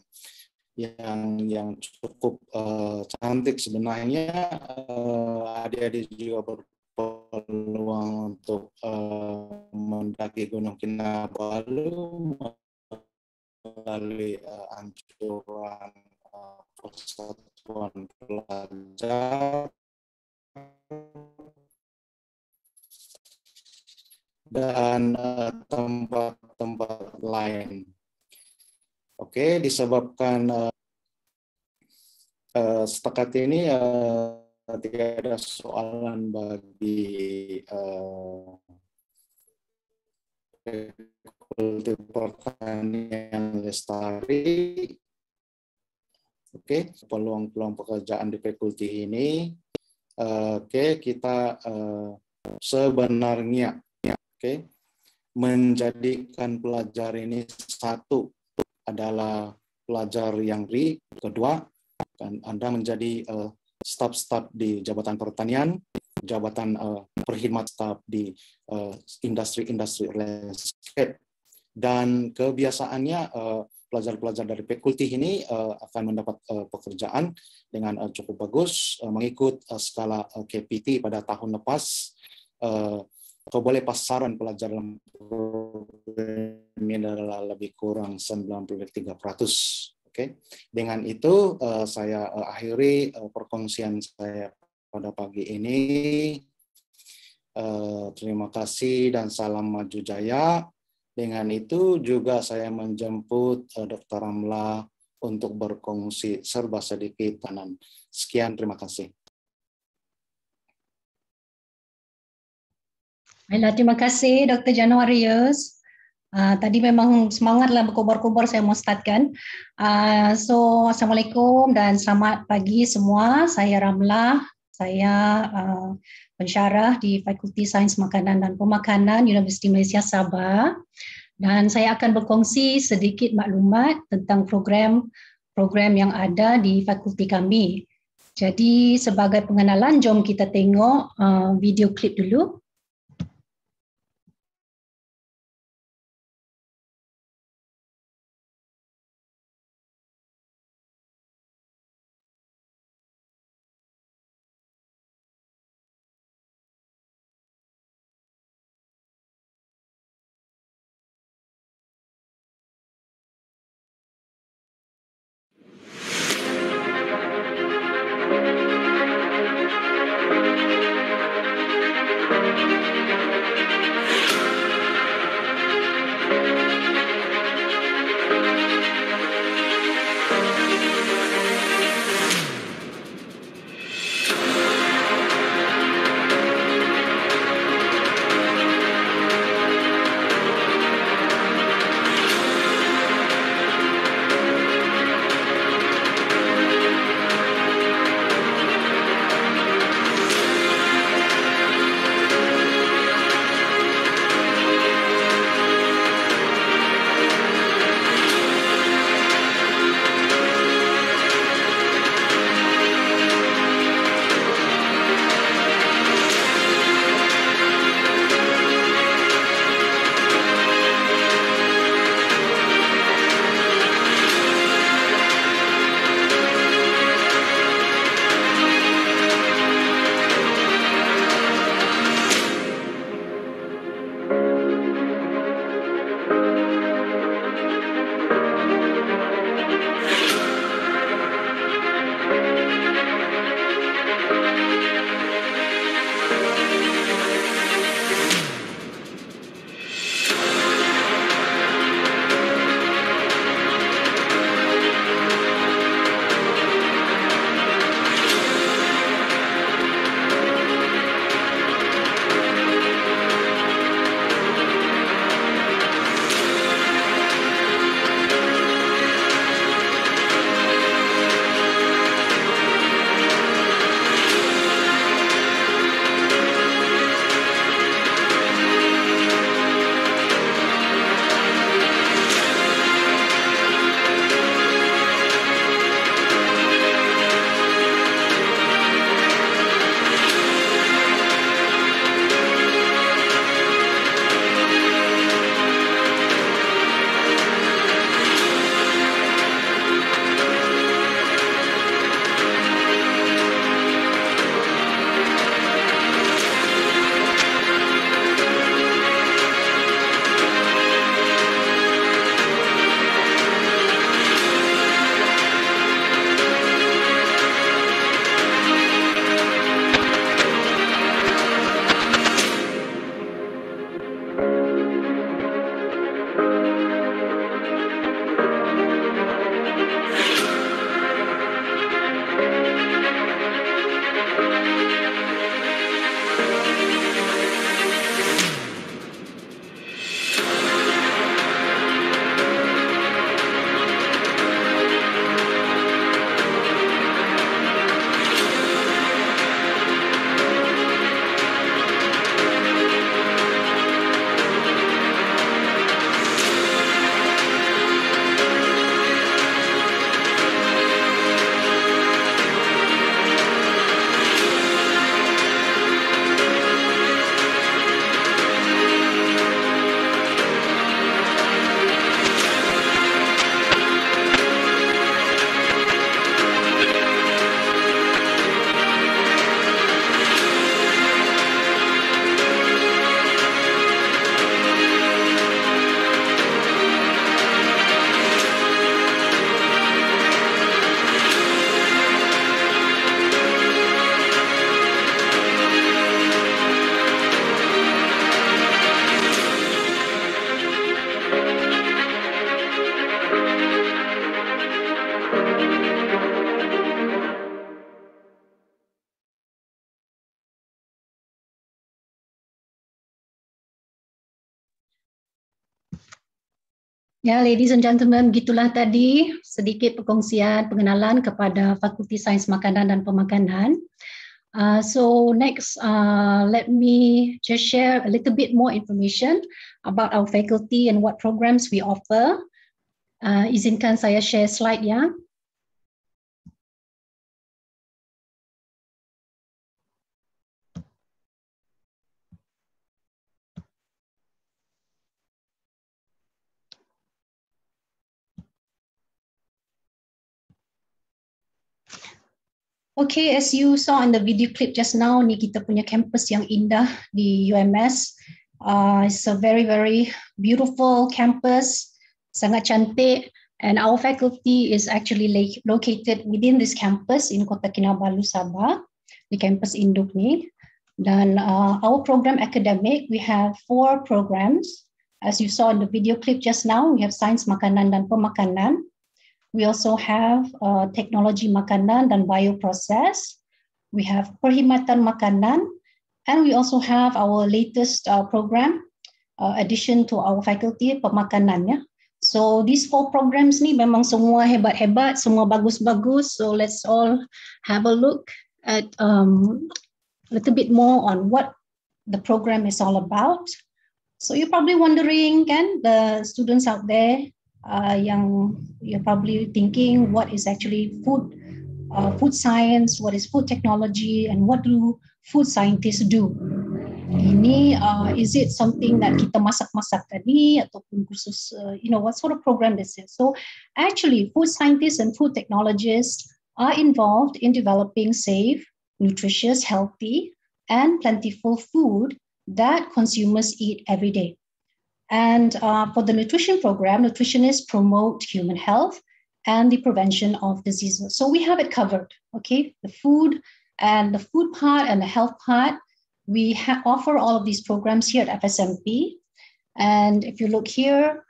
[SPEAKER 3] yang yang cukup uh, cantik sebenarnya adik eh, adik-adik juga berpeluang untuk uh, mendaki Gunung Kinabalu melalui uh, ancuran persatuan
[SPEAKER 4] pelajar
[SPEAKER 3] dan eh, tempat-tempat lain. Oke, disebabkan uh, eh, uh, eh, setakat ini uh, tidak ada soalan bagi uh, Fakulti Pertanian Lestari Oke, okay? peluang-peluang pekerjaan di fakulti ini eh, oke okay, kita uh, sebenarnya oke okay, menjadikan pelajar ini satu adalah pelajar yang ri kedua dan anda menjadi uh, staf-staf di jabatan pertanian jabatan uh, perkhidmat staf di industri industri-industri landscape dan kebiasaannya uh, pelajar-pelajar dari Pekulti ini uh, akan mendapat uh, pekerjaan dengan uh, cukup bagus uh, mengikut uh, skala uh, KPT pada tahun lepas uh, atau boleh pasaran pelajar dalam ini adalah lebih kurang 93%. Oke. Okay. Dengan itu uh, saya uh, akhiri uh, perkongsian saya pada pagi ini. Uh, terima kasih dan salam maju jaya. Dengan itu juga saya menjemput eh, Dr. Ramla untuk berkongsi serba sedikit kanan. Sekian, terima kasih.
[SPEAKER 5] Baiklah, terima kasih Dr. Januarius. Uh, ah, tadi memang semangatlah berkobar-kobar saya mau startkan. Uh, ah, so, Assalamualaikum dan selamat pagi semua. Saya Ramla. Saya uh, pensyarah di Fakulti Sains Makanan dan Pemakanan Universiti Malaysia Sabah dan saya akan berkongsi sedikit maklumat tentang program-program yang ada di fakulti kami. Jadi sebagai pengenalan jom kita tengok uh, video klip dulu. Ya, ladies and gentlemen, gitulah tadi sedikit perkongsian pengenalan kepada Fakulti Sains Makanan dan Pemakanan. Uh, so next, uh, let me just share a little bit more information about our faculty and what programs we offer. Uh, izinkan saya share slide ya. Yeah. Okay, as you saw in the video clip just now, ni kita punya campus yang indah di UMS. Uh, it's a very, very beautiful campus, sangat cantik. And our faculty is actually located within this campus in Kota Kinabalu, Sabah, the campus induk ni. Dan uh, our program academic, we have four programs. As you saw in the video clip just now, we have science makanan dan pemakanan, We also have uh, teknologi makanan dan bioprocess. We have perkhidmatan makanan, and we also have our latest uh, program uh, addition to our faculty pemakanan Yeah. So these four programs ni memang semua hebat-hebat, semua bagus-bagus. So let's all have a look at um, a little bit more on what the program is all about. So you're probably wondering, can the students out there uh, yang you're probably thinking what is actually food uh, food science, what is food technology, and what do food scientists do. Ini uh, is it something that kita masak-masak tadi ataupun khusus uh, you know what sort of program this is. So actually food scientists and food technologists are involved in developing safe, nutritious, healthy and plentiful food that consumers eat every day. And uh, for the nutrition program, nutritionists promote human health and the prevention of diseases. So we have it covered, okay? The food and the food part and the health part, we ha- offer all of these programs here at FSMP. And if you look here,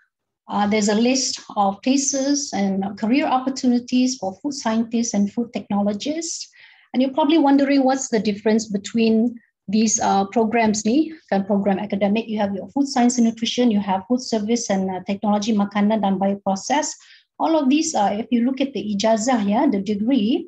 [SPEAKER 5] uh, there's a list of places and career opportunities for food scientists and food technologists. And you're probably wondering what's the difference between these uh, programs ni kan program academic you have your food science and nutrition you have food service and uh, technology makanan dan bioprocess all of these uh, if you look at the ijazah ya yeah, the degree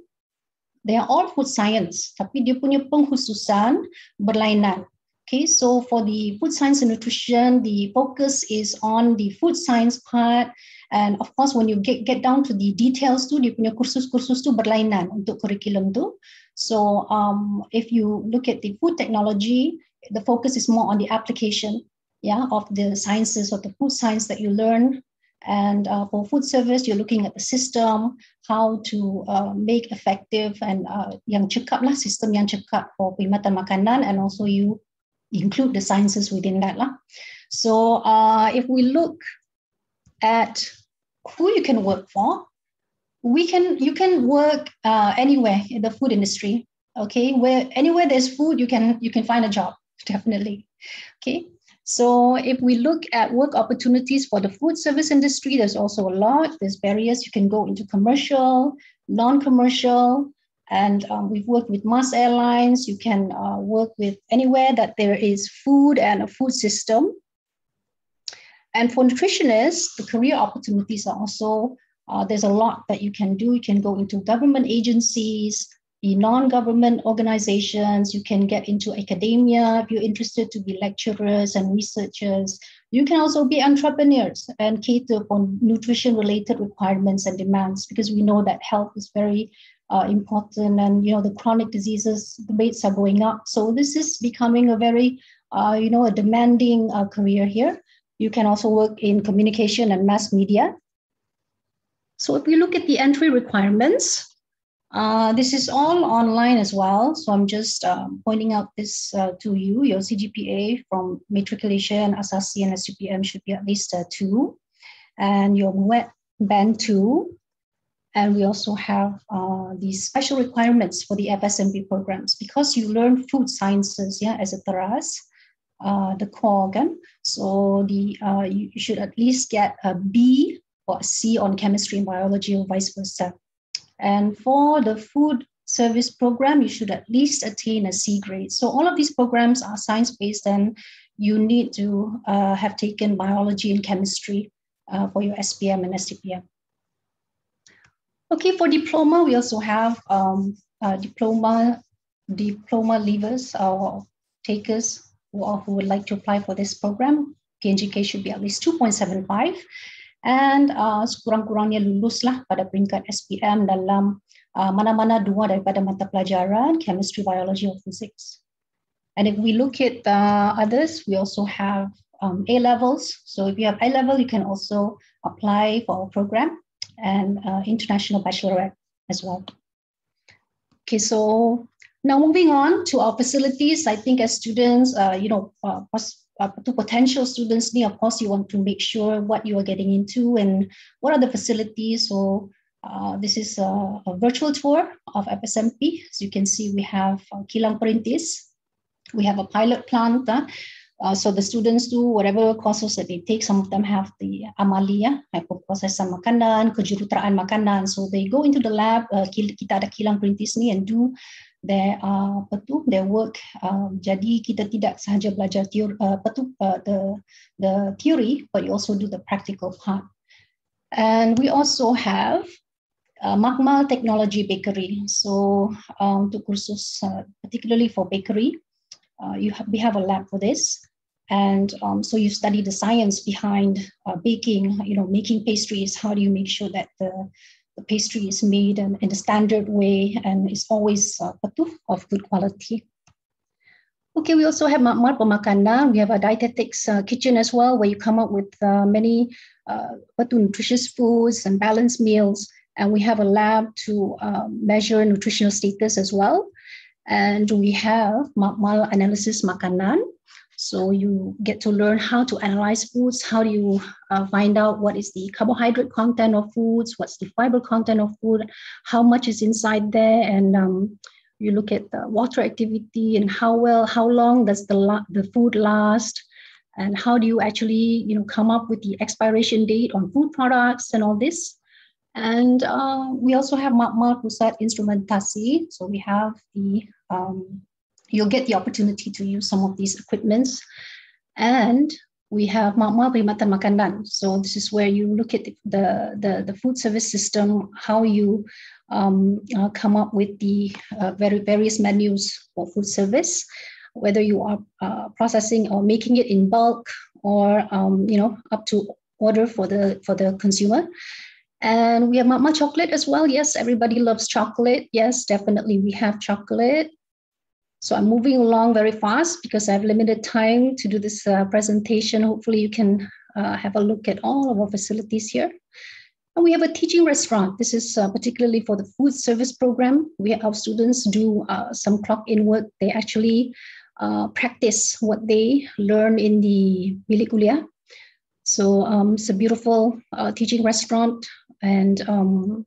[SPEAKER 5] they are all food science tapi dia punya pengkhususan berlainan okay so for the food science and nutrition the focus is on the food science part and of course, when you get, get down to the details too, dia punya kursus-kursus tu berlainan untuk kurikulum tu. So um, if you look at the food technology, the focus is more on the application yeah, of the sciences of the food science that you learn and uh, for food service, you're looking at the system, how to uh, make effective and uh, yang cekap lah, system yang cekap for perkhidmatan makanan and also you include the sciences within that lah. So uh, if we look at who you can work for we can you can work uh, anywhere in the food industry okay where anywhere there's food you can you can find a job *laughs* definitely okay so if we look at work opportunities for the food service industry there's also a lot there's barriers you can go into commercial non-commercial and um, we've worked with mass airlines you can uh, work with anywhere that there is food and a food system and for nutritionists, the career opportunities are also uh, there's a lot that you can do. You can go into government agencies, the non-government organizations. You can get into academia if you're interested to be lecturers and researchers. You can also be entrepreneurs and cater for nutrition-related requirements and demands because we know that health is very uh, important, and you know the chronic diseases the rates are going up. So this is becoming a very uh, you know a demanding uh, career here. You can also work in communication and mass media. So if we look at the entry requirements, uh, this is all online as well. So I'm just um, pointing out this uh, to you. Your CGPA from matriculation, SRC, and SGPM should be at least uh, two. And your wet band two. And we also have uh, these special requirements for the FSMB programs because you learn food sciences yeah, as a Taras. Uh, the core organ. So the uh, you, should at least get a B or a C on chemistry and biology or vice versa. And for the food service program, you should at least attain a C grade. So all of these programs are science-based and you need to uh, have taken biology and chemistry uh, for your SPM and STPM. Okay, for diploma, we also have um, uh, diploma diploma levers or takers who or who would like to apply for this program, PNGK should be at least 2.75. And uh, sekurang-kurangnya luluslah pada peringkat SPM dalam uh, mana-mana dua daripada mata pelajaran, chemistry, biology, or physics. And if we look at uh, others, we also have um, A levels. So if you have A level, you can also apply for our program and uh, international bachelorette as well. Okay, so now, moving on to our facilities, I think as students, uh, you know, uh, uh to potential students, of course, you want to make sure what you are getting into and what are the facilities. So uh, this is a, a, virtual tour of FSMP. As you can see, we have uh, Kilang Perintis. We have a pilot plant. Uh, uh, so the students do whatever courses that they take. Some of them have the Amalia, hypoprocessan makanan, kejuruteraan makanan. So they go into the lab, uh, kita ada Kilang Perintis ni, and do there are apa tu their work um, jadi kita tidak sahaja belajar teori uh, apa tu uh, the the theory but you also do the practical part and we also have uh, Magmal Technology Bakery. So um, to kursus, uh, particularly for bakery, uh, you have, we have a lab for this. And um, so you study the science behind uh, baking, you know, making pastries. How do you make sure that the the pastry is made um, in the standard way and it's always uh, of good quality. Okay, we also have Makmar Pemakanan. We have a dietetics uh, kitchen as well, where you come up with uh, many uh, nutritious foods and balanced meals. And we have a lab to uh, measure nutritional status as well. And we have mal analysis Makanan, so you get to learn how to analyze foods, how do you uh, find out what is the carbohydrate content of foods, what's the fiber content of food, how much is inside there, and um, you look at the water activity and how well, how long does the, la- the food last, and how do you actually, you know, come up with the expiration date on food products and all this. And uh, we also have Mark Mat Pusat Instrumentasi. So we have the um, you'll get the opportunity to use some of these equipments. And we have Ma'amari Matan So this is where you look at the, the, the food service system, how you um, uh, come up with the uh, very various menus for food service, whether you are uh, processing or making it in bulk or, um, you know, up to order for the, for the consumer. And we have mama chocolate as well. Yes, everybody loves chocolate. Yes, definitely we have chocolate. So I'm moving along very fast because I have limited time to do this uh, presentation. Hopefully you can uh, have a look at all of our facilities here. And we have a teaching restaurant. This is uh, particularly for the food service program where our students do uh, some clock in work. They actually uh, practice what they learn in the Bilikulia. So um, it's a beautiful uh, teaching restaurant and um,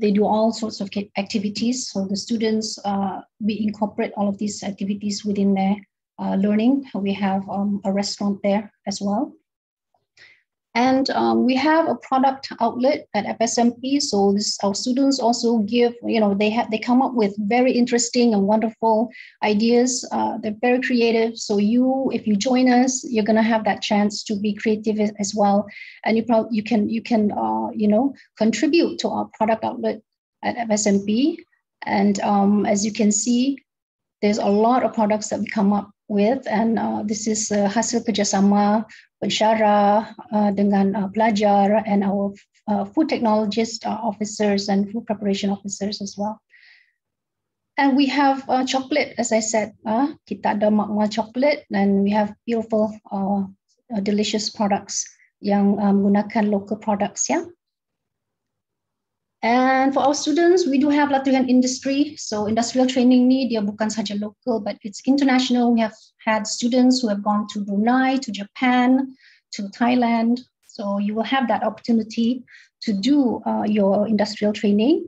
[SPEAKER 5] they do all sorts of activities. So the students, uh, we incorporate all of these activities within their uh, learning. We have um, a restaurant there as well. And um, we have a product outlet at FSMP. So this, our students also give, you know, they have they come up with very interesting and wonderful ideas. Uh, they're very creative. So you, if you join us, you're gonna have that chance to be creative as well, and you probably you can you can uh, you know contribute to our product outlet at FSMP. And um, as you can see, there's a lot of products that we come up with and uh, this is uh, hasil kerjasama pensyarah uh, dengan uh, pelajar and our uh, food technologist uh, officers and food preparation officers as well. And we have uh, chocolate, as I said, uh, kita ada makmal chocolate and we have beautiful, uh, delicious products yang menggunakan local products Yeah? And for our students, we do have Latvian industry. So industrial training ni dia bukan saja local, but it's international. We have had students who have gone to Brunei, to Japan, to Thailand. So you will have that opportunity to do uh, your industrial training.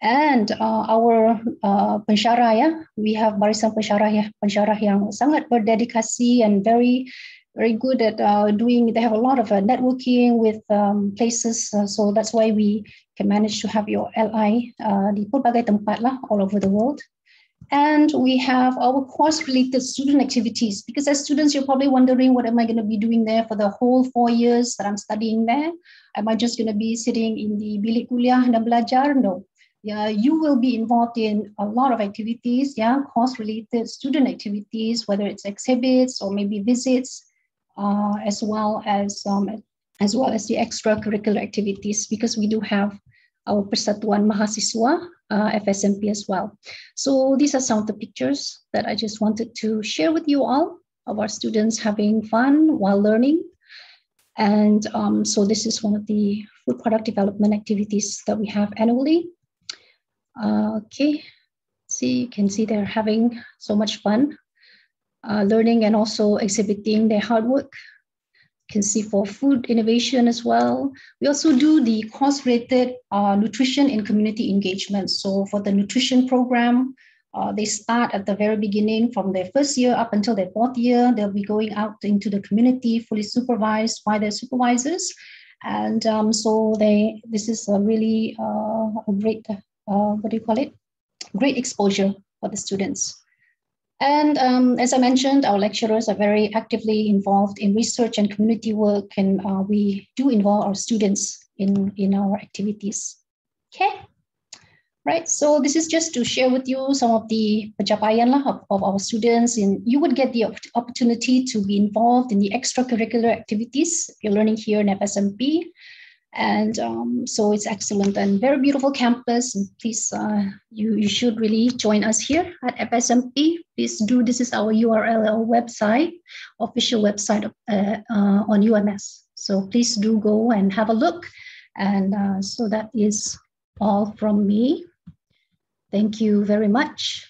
[SPEAKER 5] And uh, our uh, pensyarah, we have barisan pensyarah, ya, pensyarah yang sangat berdedikasi and very very good at uh, doing, they have a lot of uh, networking with um, places. Uh, so that's why we can manage to have your LI uh, di pelbagai tempat lah all over the world. And we have our course related student activities because as students, you're probably wondering what am I going to be doing there for the whole four years that I'm studying there? Am I just going to be sitting in the bilik kuliah dan belajar? No. Yeah, you will be involved in a lot of activities, yeah, course related student activities, whether it's exhibits or maybe visits uh, as well as um, as well as the extracurricular activities because we do have our Persatuan Mahasiswa, uh, FSMP as well. So these are some of the pictures that I just wanted to share with you all of our students having fun while learning. And um, so this is one of the food product development activities that we have annually. Uh, okay, see, you can see they're having so much fun uh, learning and also exhibiting their hard work. You can see for food innovation as well. We also do the course-rated uh, nutrition and community engagement. So for the nutrition program, uh, they start at the very beginning from their first year up until their fourth year. They'll be going out into the community, fully supervised by their supervisors. And um, so they, this is a really uh, a great, uh, what do you call it? Great exposure for the students. And um, as I mentioned, our lecturers are very actively involved in research and community work, and uh, we do involve our students in, in our activities. Okay, right. So this is just to share with you some of the pencapaian of, of our students, and you would get the opportunity to be involved in the extracurricular activities you're learning here in FSMP and um, so it's excellent and very beautiful campus. And please, uh, you, you should really join us here at FSMP. Please do. This is our URL our website, official website of, uh, uh, on UMS. So please do go and have a look. And uh, so that is all from me. Thank you very much.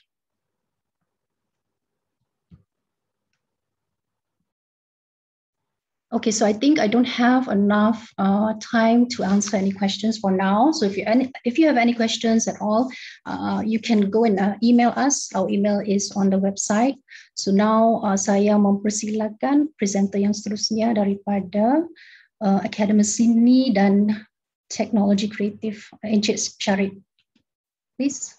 [SPEAKER 5] Okay, so I think I don't have enough uh, time to answer any questions for now. So if you any, if you have any questions at all, uh, you can go and uh, email us. Our email is on the website. So now uh, saya mempersilakan presenter yang seterusnya daripada uh, Akademi Sini dan Technology Creative uh, Encik Sharif, Please.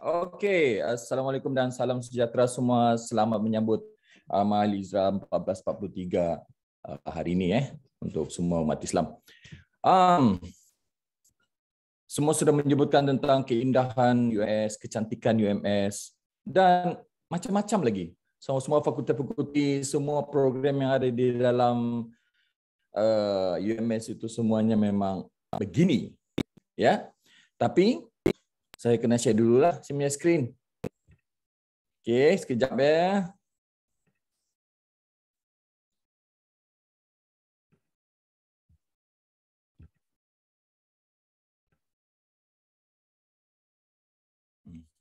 [SPEAKER 1] Okey,
[SPEAKER 6] assalamualaikum dan salam sejahtera semua. Selamat menyambut Amal uh, Izra 1443 uh, hari ini eh untuk semua umat Islam. Um, semua sudah menyebutkan tentang keindahan US, kecantikan UMS dan macam-macam lagi. So, semua fakulti-fakulti, semua program yang ada di dalam uh, UMS itu semuanya memang begini. Ya. Tapi Saya kena share dulu lah saya screen.
[SPEAKER 1] Oke, sekejap ya.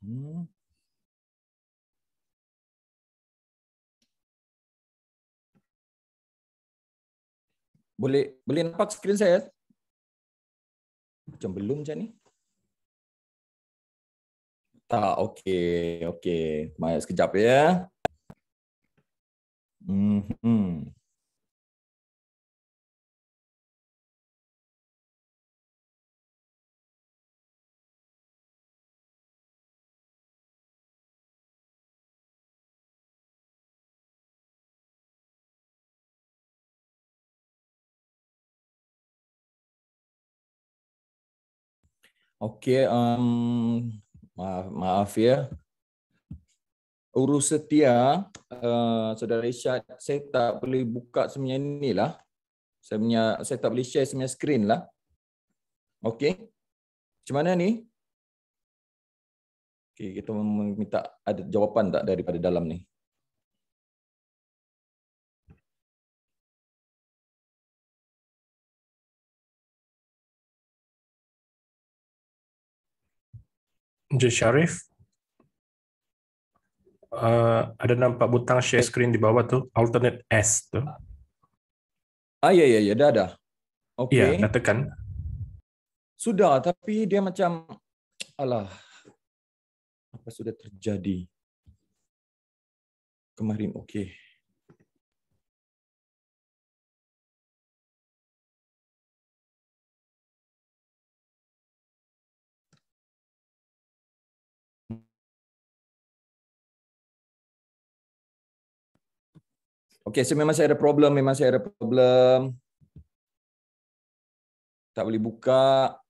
[SPEAKER 1] Mhm. Boleh boleh nampak screen saya? Macam belum macam ni. Tak, oke, okay, oke. Okay. Mari sekejap ya. Mm hmm. Oke, okay, um, maaf, maaf ya.
[SPEAKER 6] Urus setia, uh, saudara Isyad, saya tak boleh buka sebenarnya ni lah. Saya, punya, saya tak boleh share sebenarnya skrin lah.
[SPEAKER 1] Okey. Macam mana ni? Okey, kita minta ada jawapan tak daripada dalam ni? J. Sharif. Uh, ada nampak butang share screen di bawah tuh, alternate S
[SPEAKER 2] tuh.
[SPEAKER 6] Ah ya ya ya, ada ada. Oke. Okay. Iya, tekan.
[SPEAKER 1] Sudah, tapi dia macam alah. Apa sudah terjadi? Kemarin oke. Okay. Okay, so memang saya ada problem, memang saya ada problem. Tak boleh buka.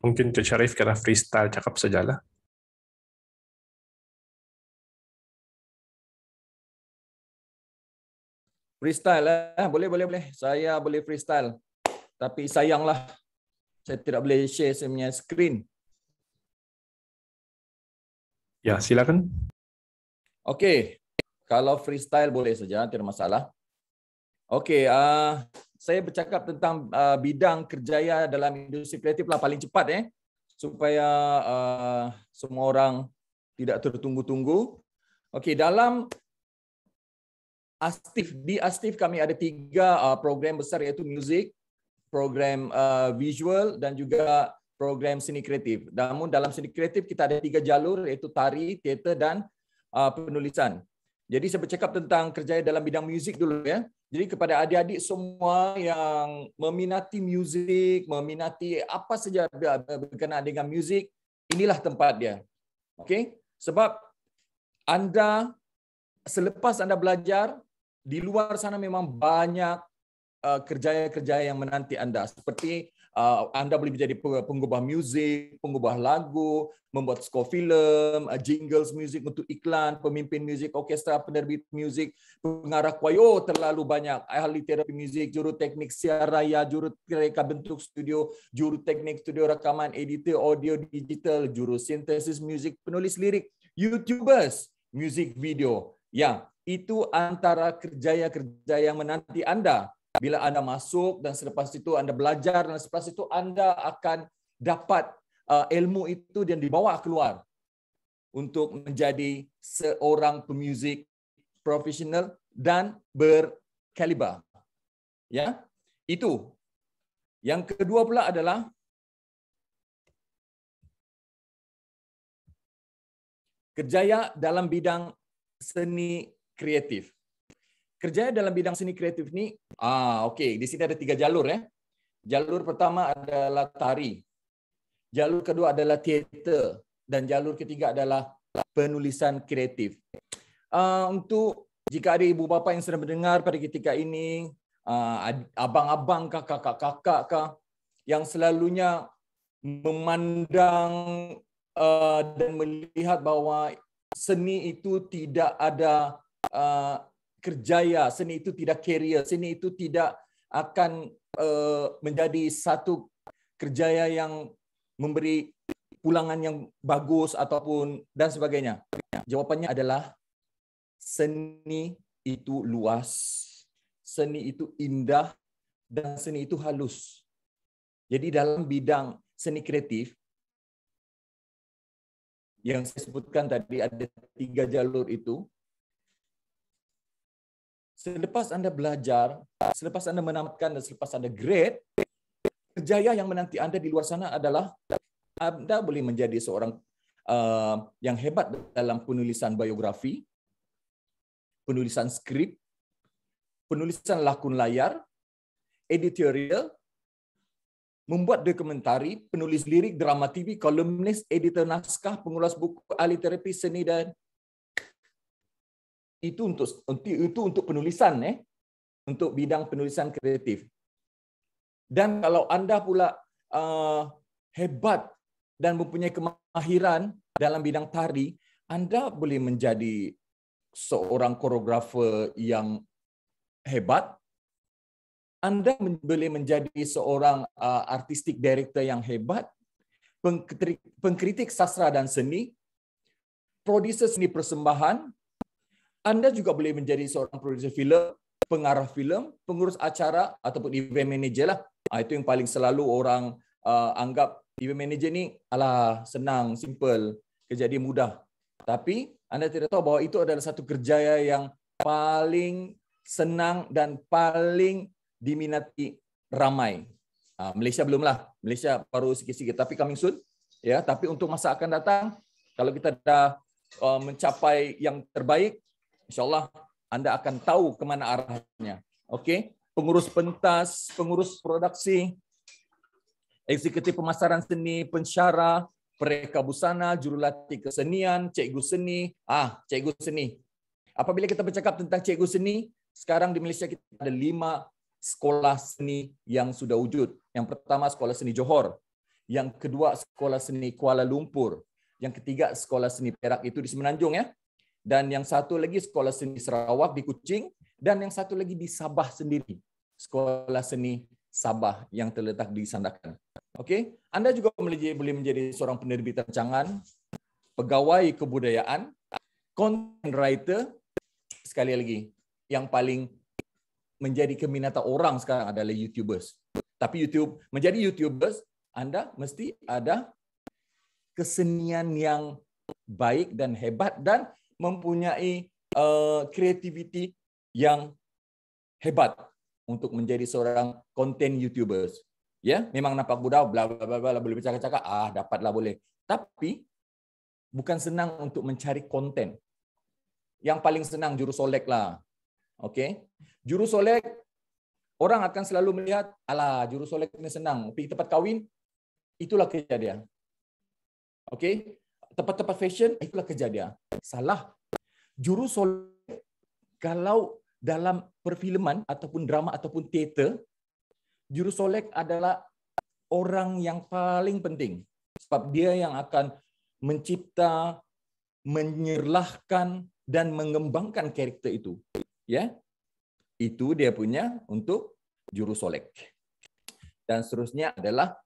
[SPEAKER 1] Mungkin Cik Syarif kena freestyle cakap sajalah. freestyle eh. Boleh boleh boleh. Saya boleh freestyle. Tapi
[SPEAKER 6] sayanglah saya tidak boleh share saya punya screen.
[SPEAKER 1] Ya, silakan.
[SPEAKER 6] Okey. Kalau freestyle boleh saja, tiada masalah. Okey, uh, saya bercakap tentang uh, bidang kerjaya dalam industri kreatif lah paling cepat eh supaya uh, semua orang tidak tertunggu-tunggu. Okey, dalam Astif di Astif kami ada tiga uh, program besar yaitu music, program uh, visual dan juga program seni kreatif. Namun dalam seni kreatif kita ada tiga jalur yaitu tari, teater dan uh, penulisan. Jadi saya bercakap tentang kerjaya dalam bidang music dulu ya. Jadi kepada adik-adik semua yang meminati music, meminati apa saja berkenaan dengan music, inilah tempat dia. Okey? Sebab anda selepas anda belajar di luar sana memang banyak eh, kerja-kerja yang menanti Anda. Seperti uh, Anda boleh menjadi pengubah musik, pengubah lagu, membuat skor film, eh, jingles musik untuk iklan, pemimpin musik orkestra, penerbit musik, pengarah koyo oh, terlalu banyak, ahli terapi musik, juru teknik siar raya, juru reka bentuk studio, juru teknik studio rekaman, editor audio digital, juru sintesis musik, penulis lirik, YouTubers, music video. Ya, itu antara kerjaya-kerja yang menanti Anda. Bila Anda masuk dan selepas itu Anda belajar dan selepas itu Anda akan dapat uh, ilmu itu dan dibawa keluar untuk menjadi seorang pemuzik profesional dan
[SPEAKER 1] berkaliber. Ya, itu. Yang kedua pula adalah kerjaya dalam bidang seni kreatif.
[SPEAKER 6] Kerjaya dalam bidang seni kreatif ni, ah okey, di sini ada tiga jalur ya. Jalur pertama adalah tari. Jalur kedua adalah teater dan jalur ketiga adalah penulisan kreatif. Uh, untuk jika ada ibu bapa yang sedang mendengar pada ketika ini, uh, abang-abang kah, kakak-kakak kah yang selalunya memandang uh, dan melihat bahawa seni itu tidak ada uh, kerjaya, seni itu tidak career, seni itu tidak akan uh, menjadi satu kerjaya yang memberi pulangan yang bagus ataupun dan sebagainya. jawabannya adalah seni itu luas, seni itu indah dan seni itu halus. Jadi dalam bidang seni kreatif yang saya sebutkan tadi ada tiga jalur itu Selepas Anda belajar, selepas Anda menamatkan dan selepas Anda grade, kerjaya yang menanti Anda di luar sana adalah Anda boleh menjadi seorang uh, yang hebat dalam penulisan biografi, penulisan skrip, penulisan lakon layar, editorial, membuat dokumentari, penulis lirik, drama TV, kolumnis, editor naskah, pengulas buku, ahli terapi seni dan itu untuk itu untuk penulisan eh untuk bidang penulisan kreatif dan kalau anda pula uh, hebat dan mempunyai kemahiran dalam bidang tari anda boleh menjadi seorang koreografer yang hebat anda boleh menjadi seorang uh, artistik director yang hebat pengkritik, sastra dan seni produser seni persembahan Anda juga boleh menjadi seorang produser film, pengarah film, pengurus acara ataupun event manager lah. Ah, itu yang paling selalu orang uh, anggap event manager ni ala senang, simple, kerja dia mudah. Tapi anda tidak tahu bahwa itu adalah satu kerja yang paling senang dan paling diminati ramai. Ah, Malaysia belumlah. Malaysia baru sikit-sikit tapi coming soon. Ya, tapi untuk masa akan datang kalau kita dah mencapai yang terbaik, Insya Allah Anda akan tahu kemana arahnya. Oke, okay? pengurus pentas, pengurus produksi, eksekutif pemasaran seni, pensyarah, pereka busana, jurulatih kesenian, cikgu seni. Ah, cikgu seni. Apabila kita bercakap tentang cikgu seni, sekarang di Malaysia kita ada lima sekolah seni yang sudah wujud. Yang pertama sekolah seni Johor, yang kedua sekolah seni Kuala Lumpur, yang ketiga sekolah seni Perak itu di Semenanjung ya dan yang satu lagi sekolah seni Sarawak di Kuching, dan yang satu lagi di Sabah sendiri, sekolah seni Sabah yang terletak di Sandakan. Oke, Anda juga boleh menjadi seorang penerbit rancangan, pegawai kebudayaan, content writer, sekali lagi, yang paling menjadi keminatan orang sekarang adalah YouTubers. Tapi YouTube menjadi YouTubers, Anda mesti ada kesenian yang baik dan hebat dan mempunyai uh, yang hebat untuk menjadi seorang konten YouTubers. Ya, memang nampak mudah, bla bla bla bla boleh bercakap-cakap, ah dapatlah boleh. Tapi bukan senang untuk mencari konten. Yang paling senang juru solek lah. Okey. Juru solek orang akan selalu melihat, alah juru solek ini senang, pergi tempat kahwin, itulah kerja dia. Okey tempat-tempat fashion itulah kejadian. Salah. Juru solek. kalau dalam perfilman ataupun drama ataupun teater, juru solek adalah orang yang paling penting. Sebab dia yang akan mencipta, menyerlahkan dan mengembangkan karakter itu. Ya. Itu dia punya untuk juru solek. Dan seterusnya adalah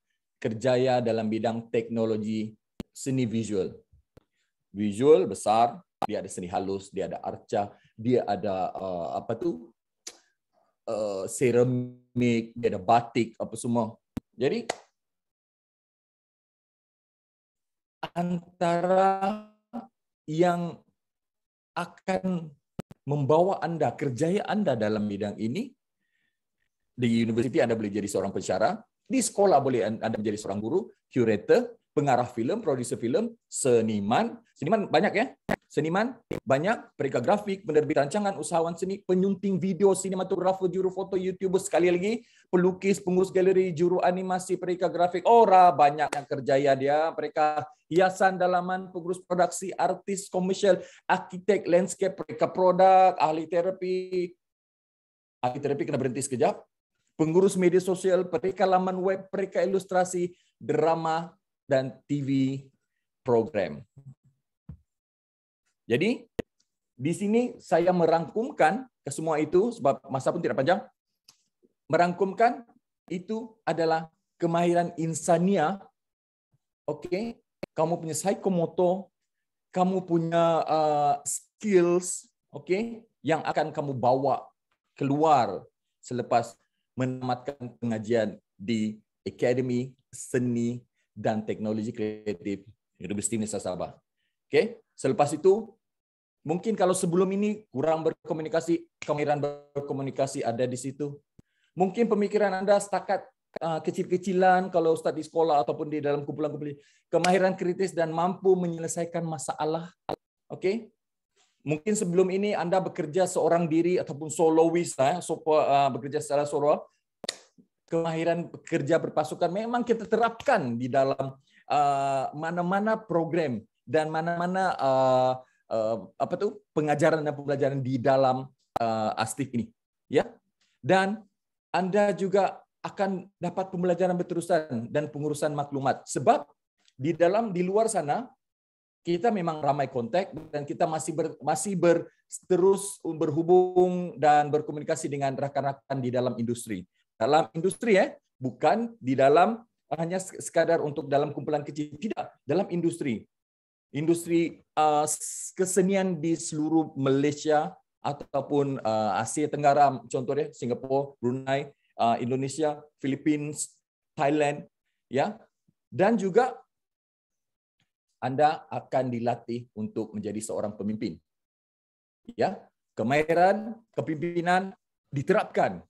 [SPEAKER 6] kerjaya dalam bidang teknologi seni visual. Visual besar, dia ada seni halus, dia ada arca, dia ada uh, apa tuh uh, dia ada batik, apa semua.
[SPEAKER 1] Jadi antara yang akan membawa Anda, kerjaya
[SPEAKER 6] Anda dalam bidang ini, di universiti Anda boleh jadi seorang pensyarah, di sekolah boleh Anda menjadi seorang guru, curator, pengarah film, produser film, seniman, seniman banyak ya, seniman banyak, mereka grafik, penerbit rancangan, usahawan seni, penyunting video, sinematografer, juru foto, youtuber sekali lagi, pelukis, pengurus galeri, juru animasi, mereka grafik, ora banyak yang kerja ya dia, mereka hiasan dalaman, pengurus produksi, artis komersial, arsitek, landscape, mereka produk, ahli terapi, ahli terapi kena berhenti sekejap, pengurus media sosial, mereka laman web, mereka ilustrasi, drama, dan TV program. Jadi di sini saya merangkumkan ke semua itu sebab masa pun tidak panjang. Merangkumkan itu adalah kemahiran insania. Oke, okay? kamu punya psikomoto, kamu punya uh, skills, oke, okay? yang akan kamu bawa keluar selepas menamatkan pengajian di Academy Seni dan teknologi kreatif Universitas Nasabah. Oke, okay? selepas itu mungkin kalau sebelum ini kurang berkomunikasi, kemiran berkomunikasi ada di situ. Mungkin pemikiran Anda setakat eh, kecil-kecilan kalau Ustadz di sekolah ataupun di dalam kumpulan-kumpulan kemahiran kritis dan mampu menyelesaikan masalah. Oke, okay? mungkin sebelum ini Anda bekerja seorang diri ataupun soloist, ya, eh, eh, bekerja secara solo, kemahiran kerja berpasukan memang kita terapkan di dalam eh, mana-mana uh, program dan mana-mana uh, uh, apa tuh pengajaran dan pembelajaran di dalam uh, astik ini ya dan anda juga akan dapat pembelajaran berterusan dan pengurusan maklumat sebab di dalam di luar sana kita memang ramai kontak dan kita masih ber, masih ber, terus berhubung dan berkomunikasi dengan rekan-rekan di dalam industri dalam industri ya, bukan di dalam hanya sekadar untuk dalam kumpulan kecil, tidak, dalam industri. Industri uh, kesenian di seluruh Malaysia ataupun uh, Asia Tenggara contohnya Singapura, Brunei, uh, Indonesia, Philippines, Thailand ya. Dan juga Anda akan dilatih untuk menjadi seorang pemimpin. Ya, kemahiran kepimpinan diterapkan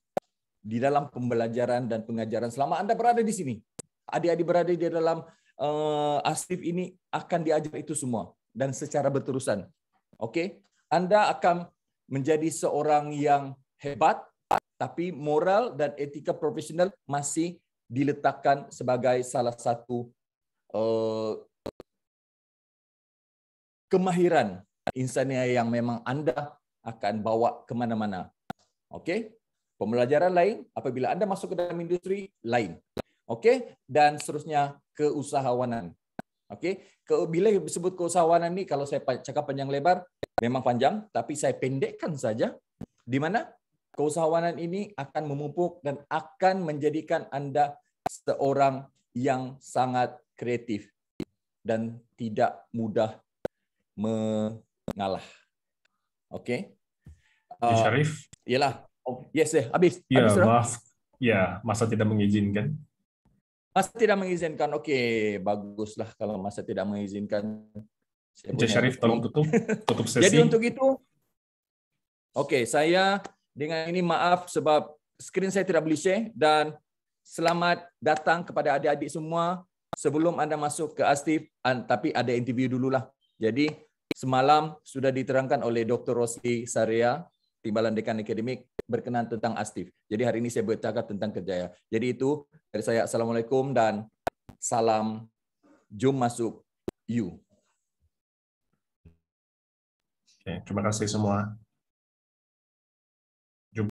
[SPEAKER 6] di dalam pembelajaran dan pengajaran selama Anda berada di sini. Adik-adik berada di dalam uh, eh, asif ini akan diajar itu semua dan secara berterusan. Oke, okay? Anda akan menjadi seorang yang hebat, tapi moral dan etika profesional masih diletakkan sebagai salah satu uh, kemahiran insania yang memang Anda akan bawa kemana-mana. Oke, okay? Pembelajaran lain, apabila Anda masuk ke dalam industri lain. Oke, dan seterusnya keusahawanan. Oke, ke bila disebut keusahawanan ini kalau saya cakap panjang lebar memang panjang, tapi saya pendekkan saja di mana keusahawanan ini akan memupuk dan akan menjadikan Anda seorang yang sangat kreatif dan tidak mudah mengalah. Oke. Okay? Uh, Syarif. Iyalah. Oh, yes deh, habis. Ya, habis, maaf. ya,
[SPEAKER 2] masa tidak mengizinkan.
[SPEAKER 6] Masa tidak mengizinkan, oke, okay, baguslah kalau masa tidak mengizinkan. Saya Syarif, tolong
[SPEAKER 1] tutup, *laughs* tutup sesi. Jadi untuk
[SPEAKER 6] itu, oke, okay, saya dengan ini maaf sebab screen saya tidak beli share dan selamat datang kepada adik-adik semua sebelum anda masuk ke Astif, tapi ada interview dululah. Jadi semalam sudah diterangkan oleh Dr. Rosli Saria Timbalan Dekan Akademik berkenan tentang ASTIF. Jadi hari ini saya bercakap tentang kerjaya. Jadi itu dari saya Assalamualaikum dan salam jum masuk you.
[SPEAKER 1] Oke, terima kasih semua.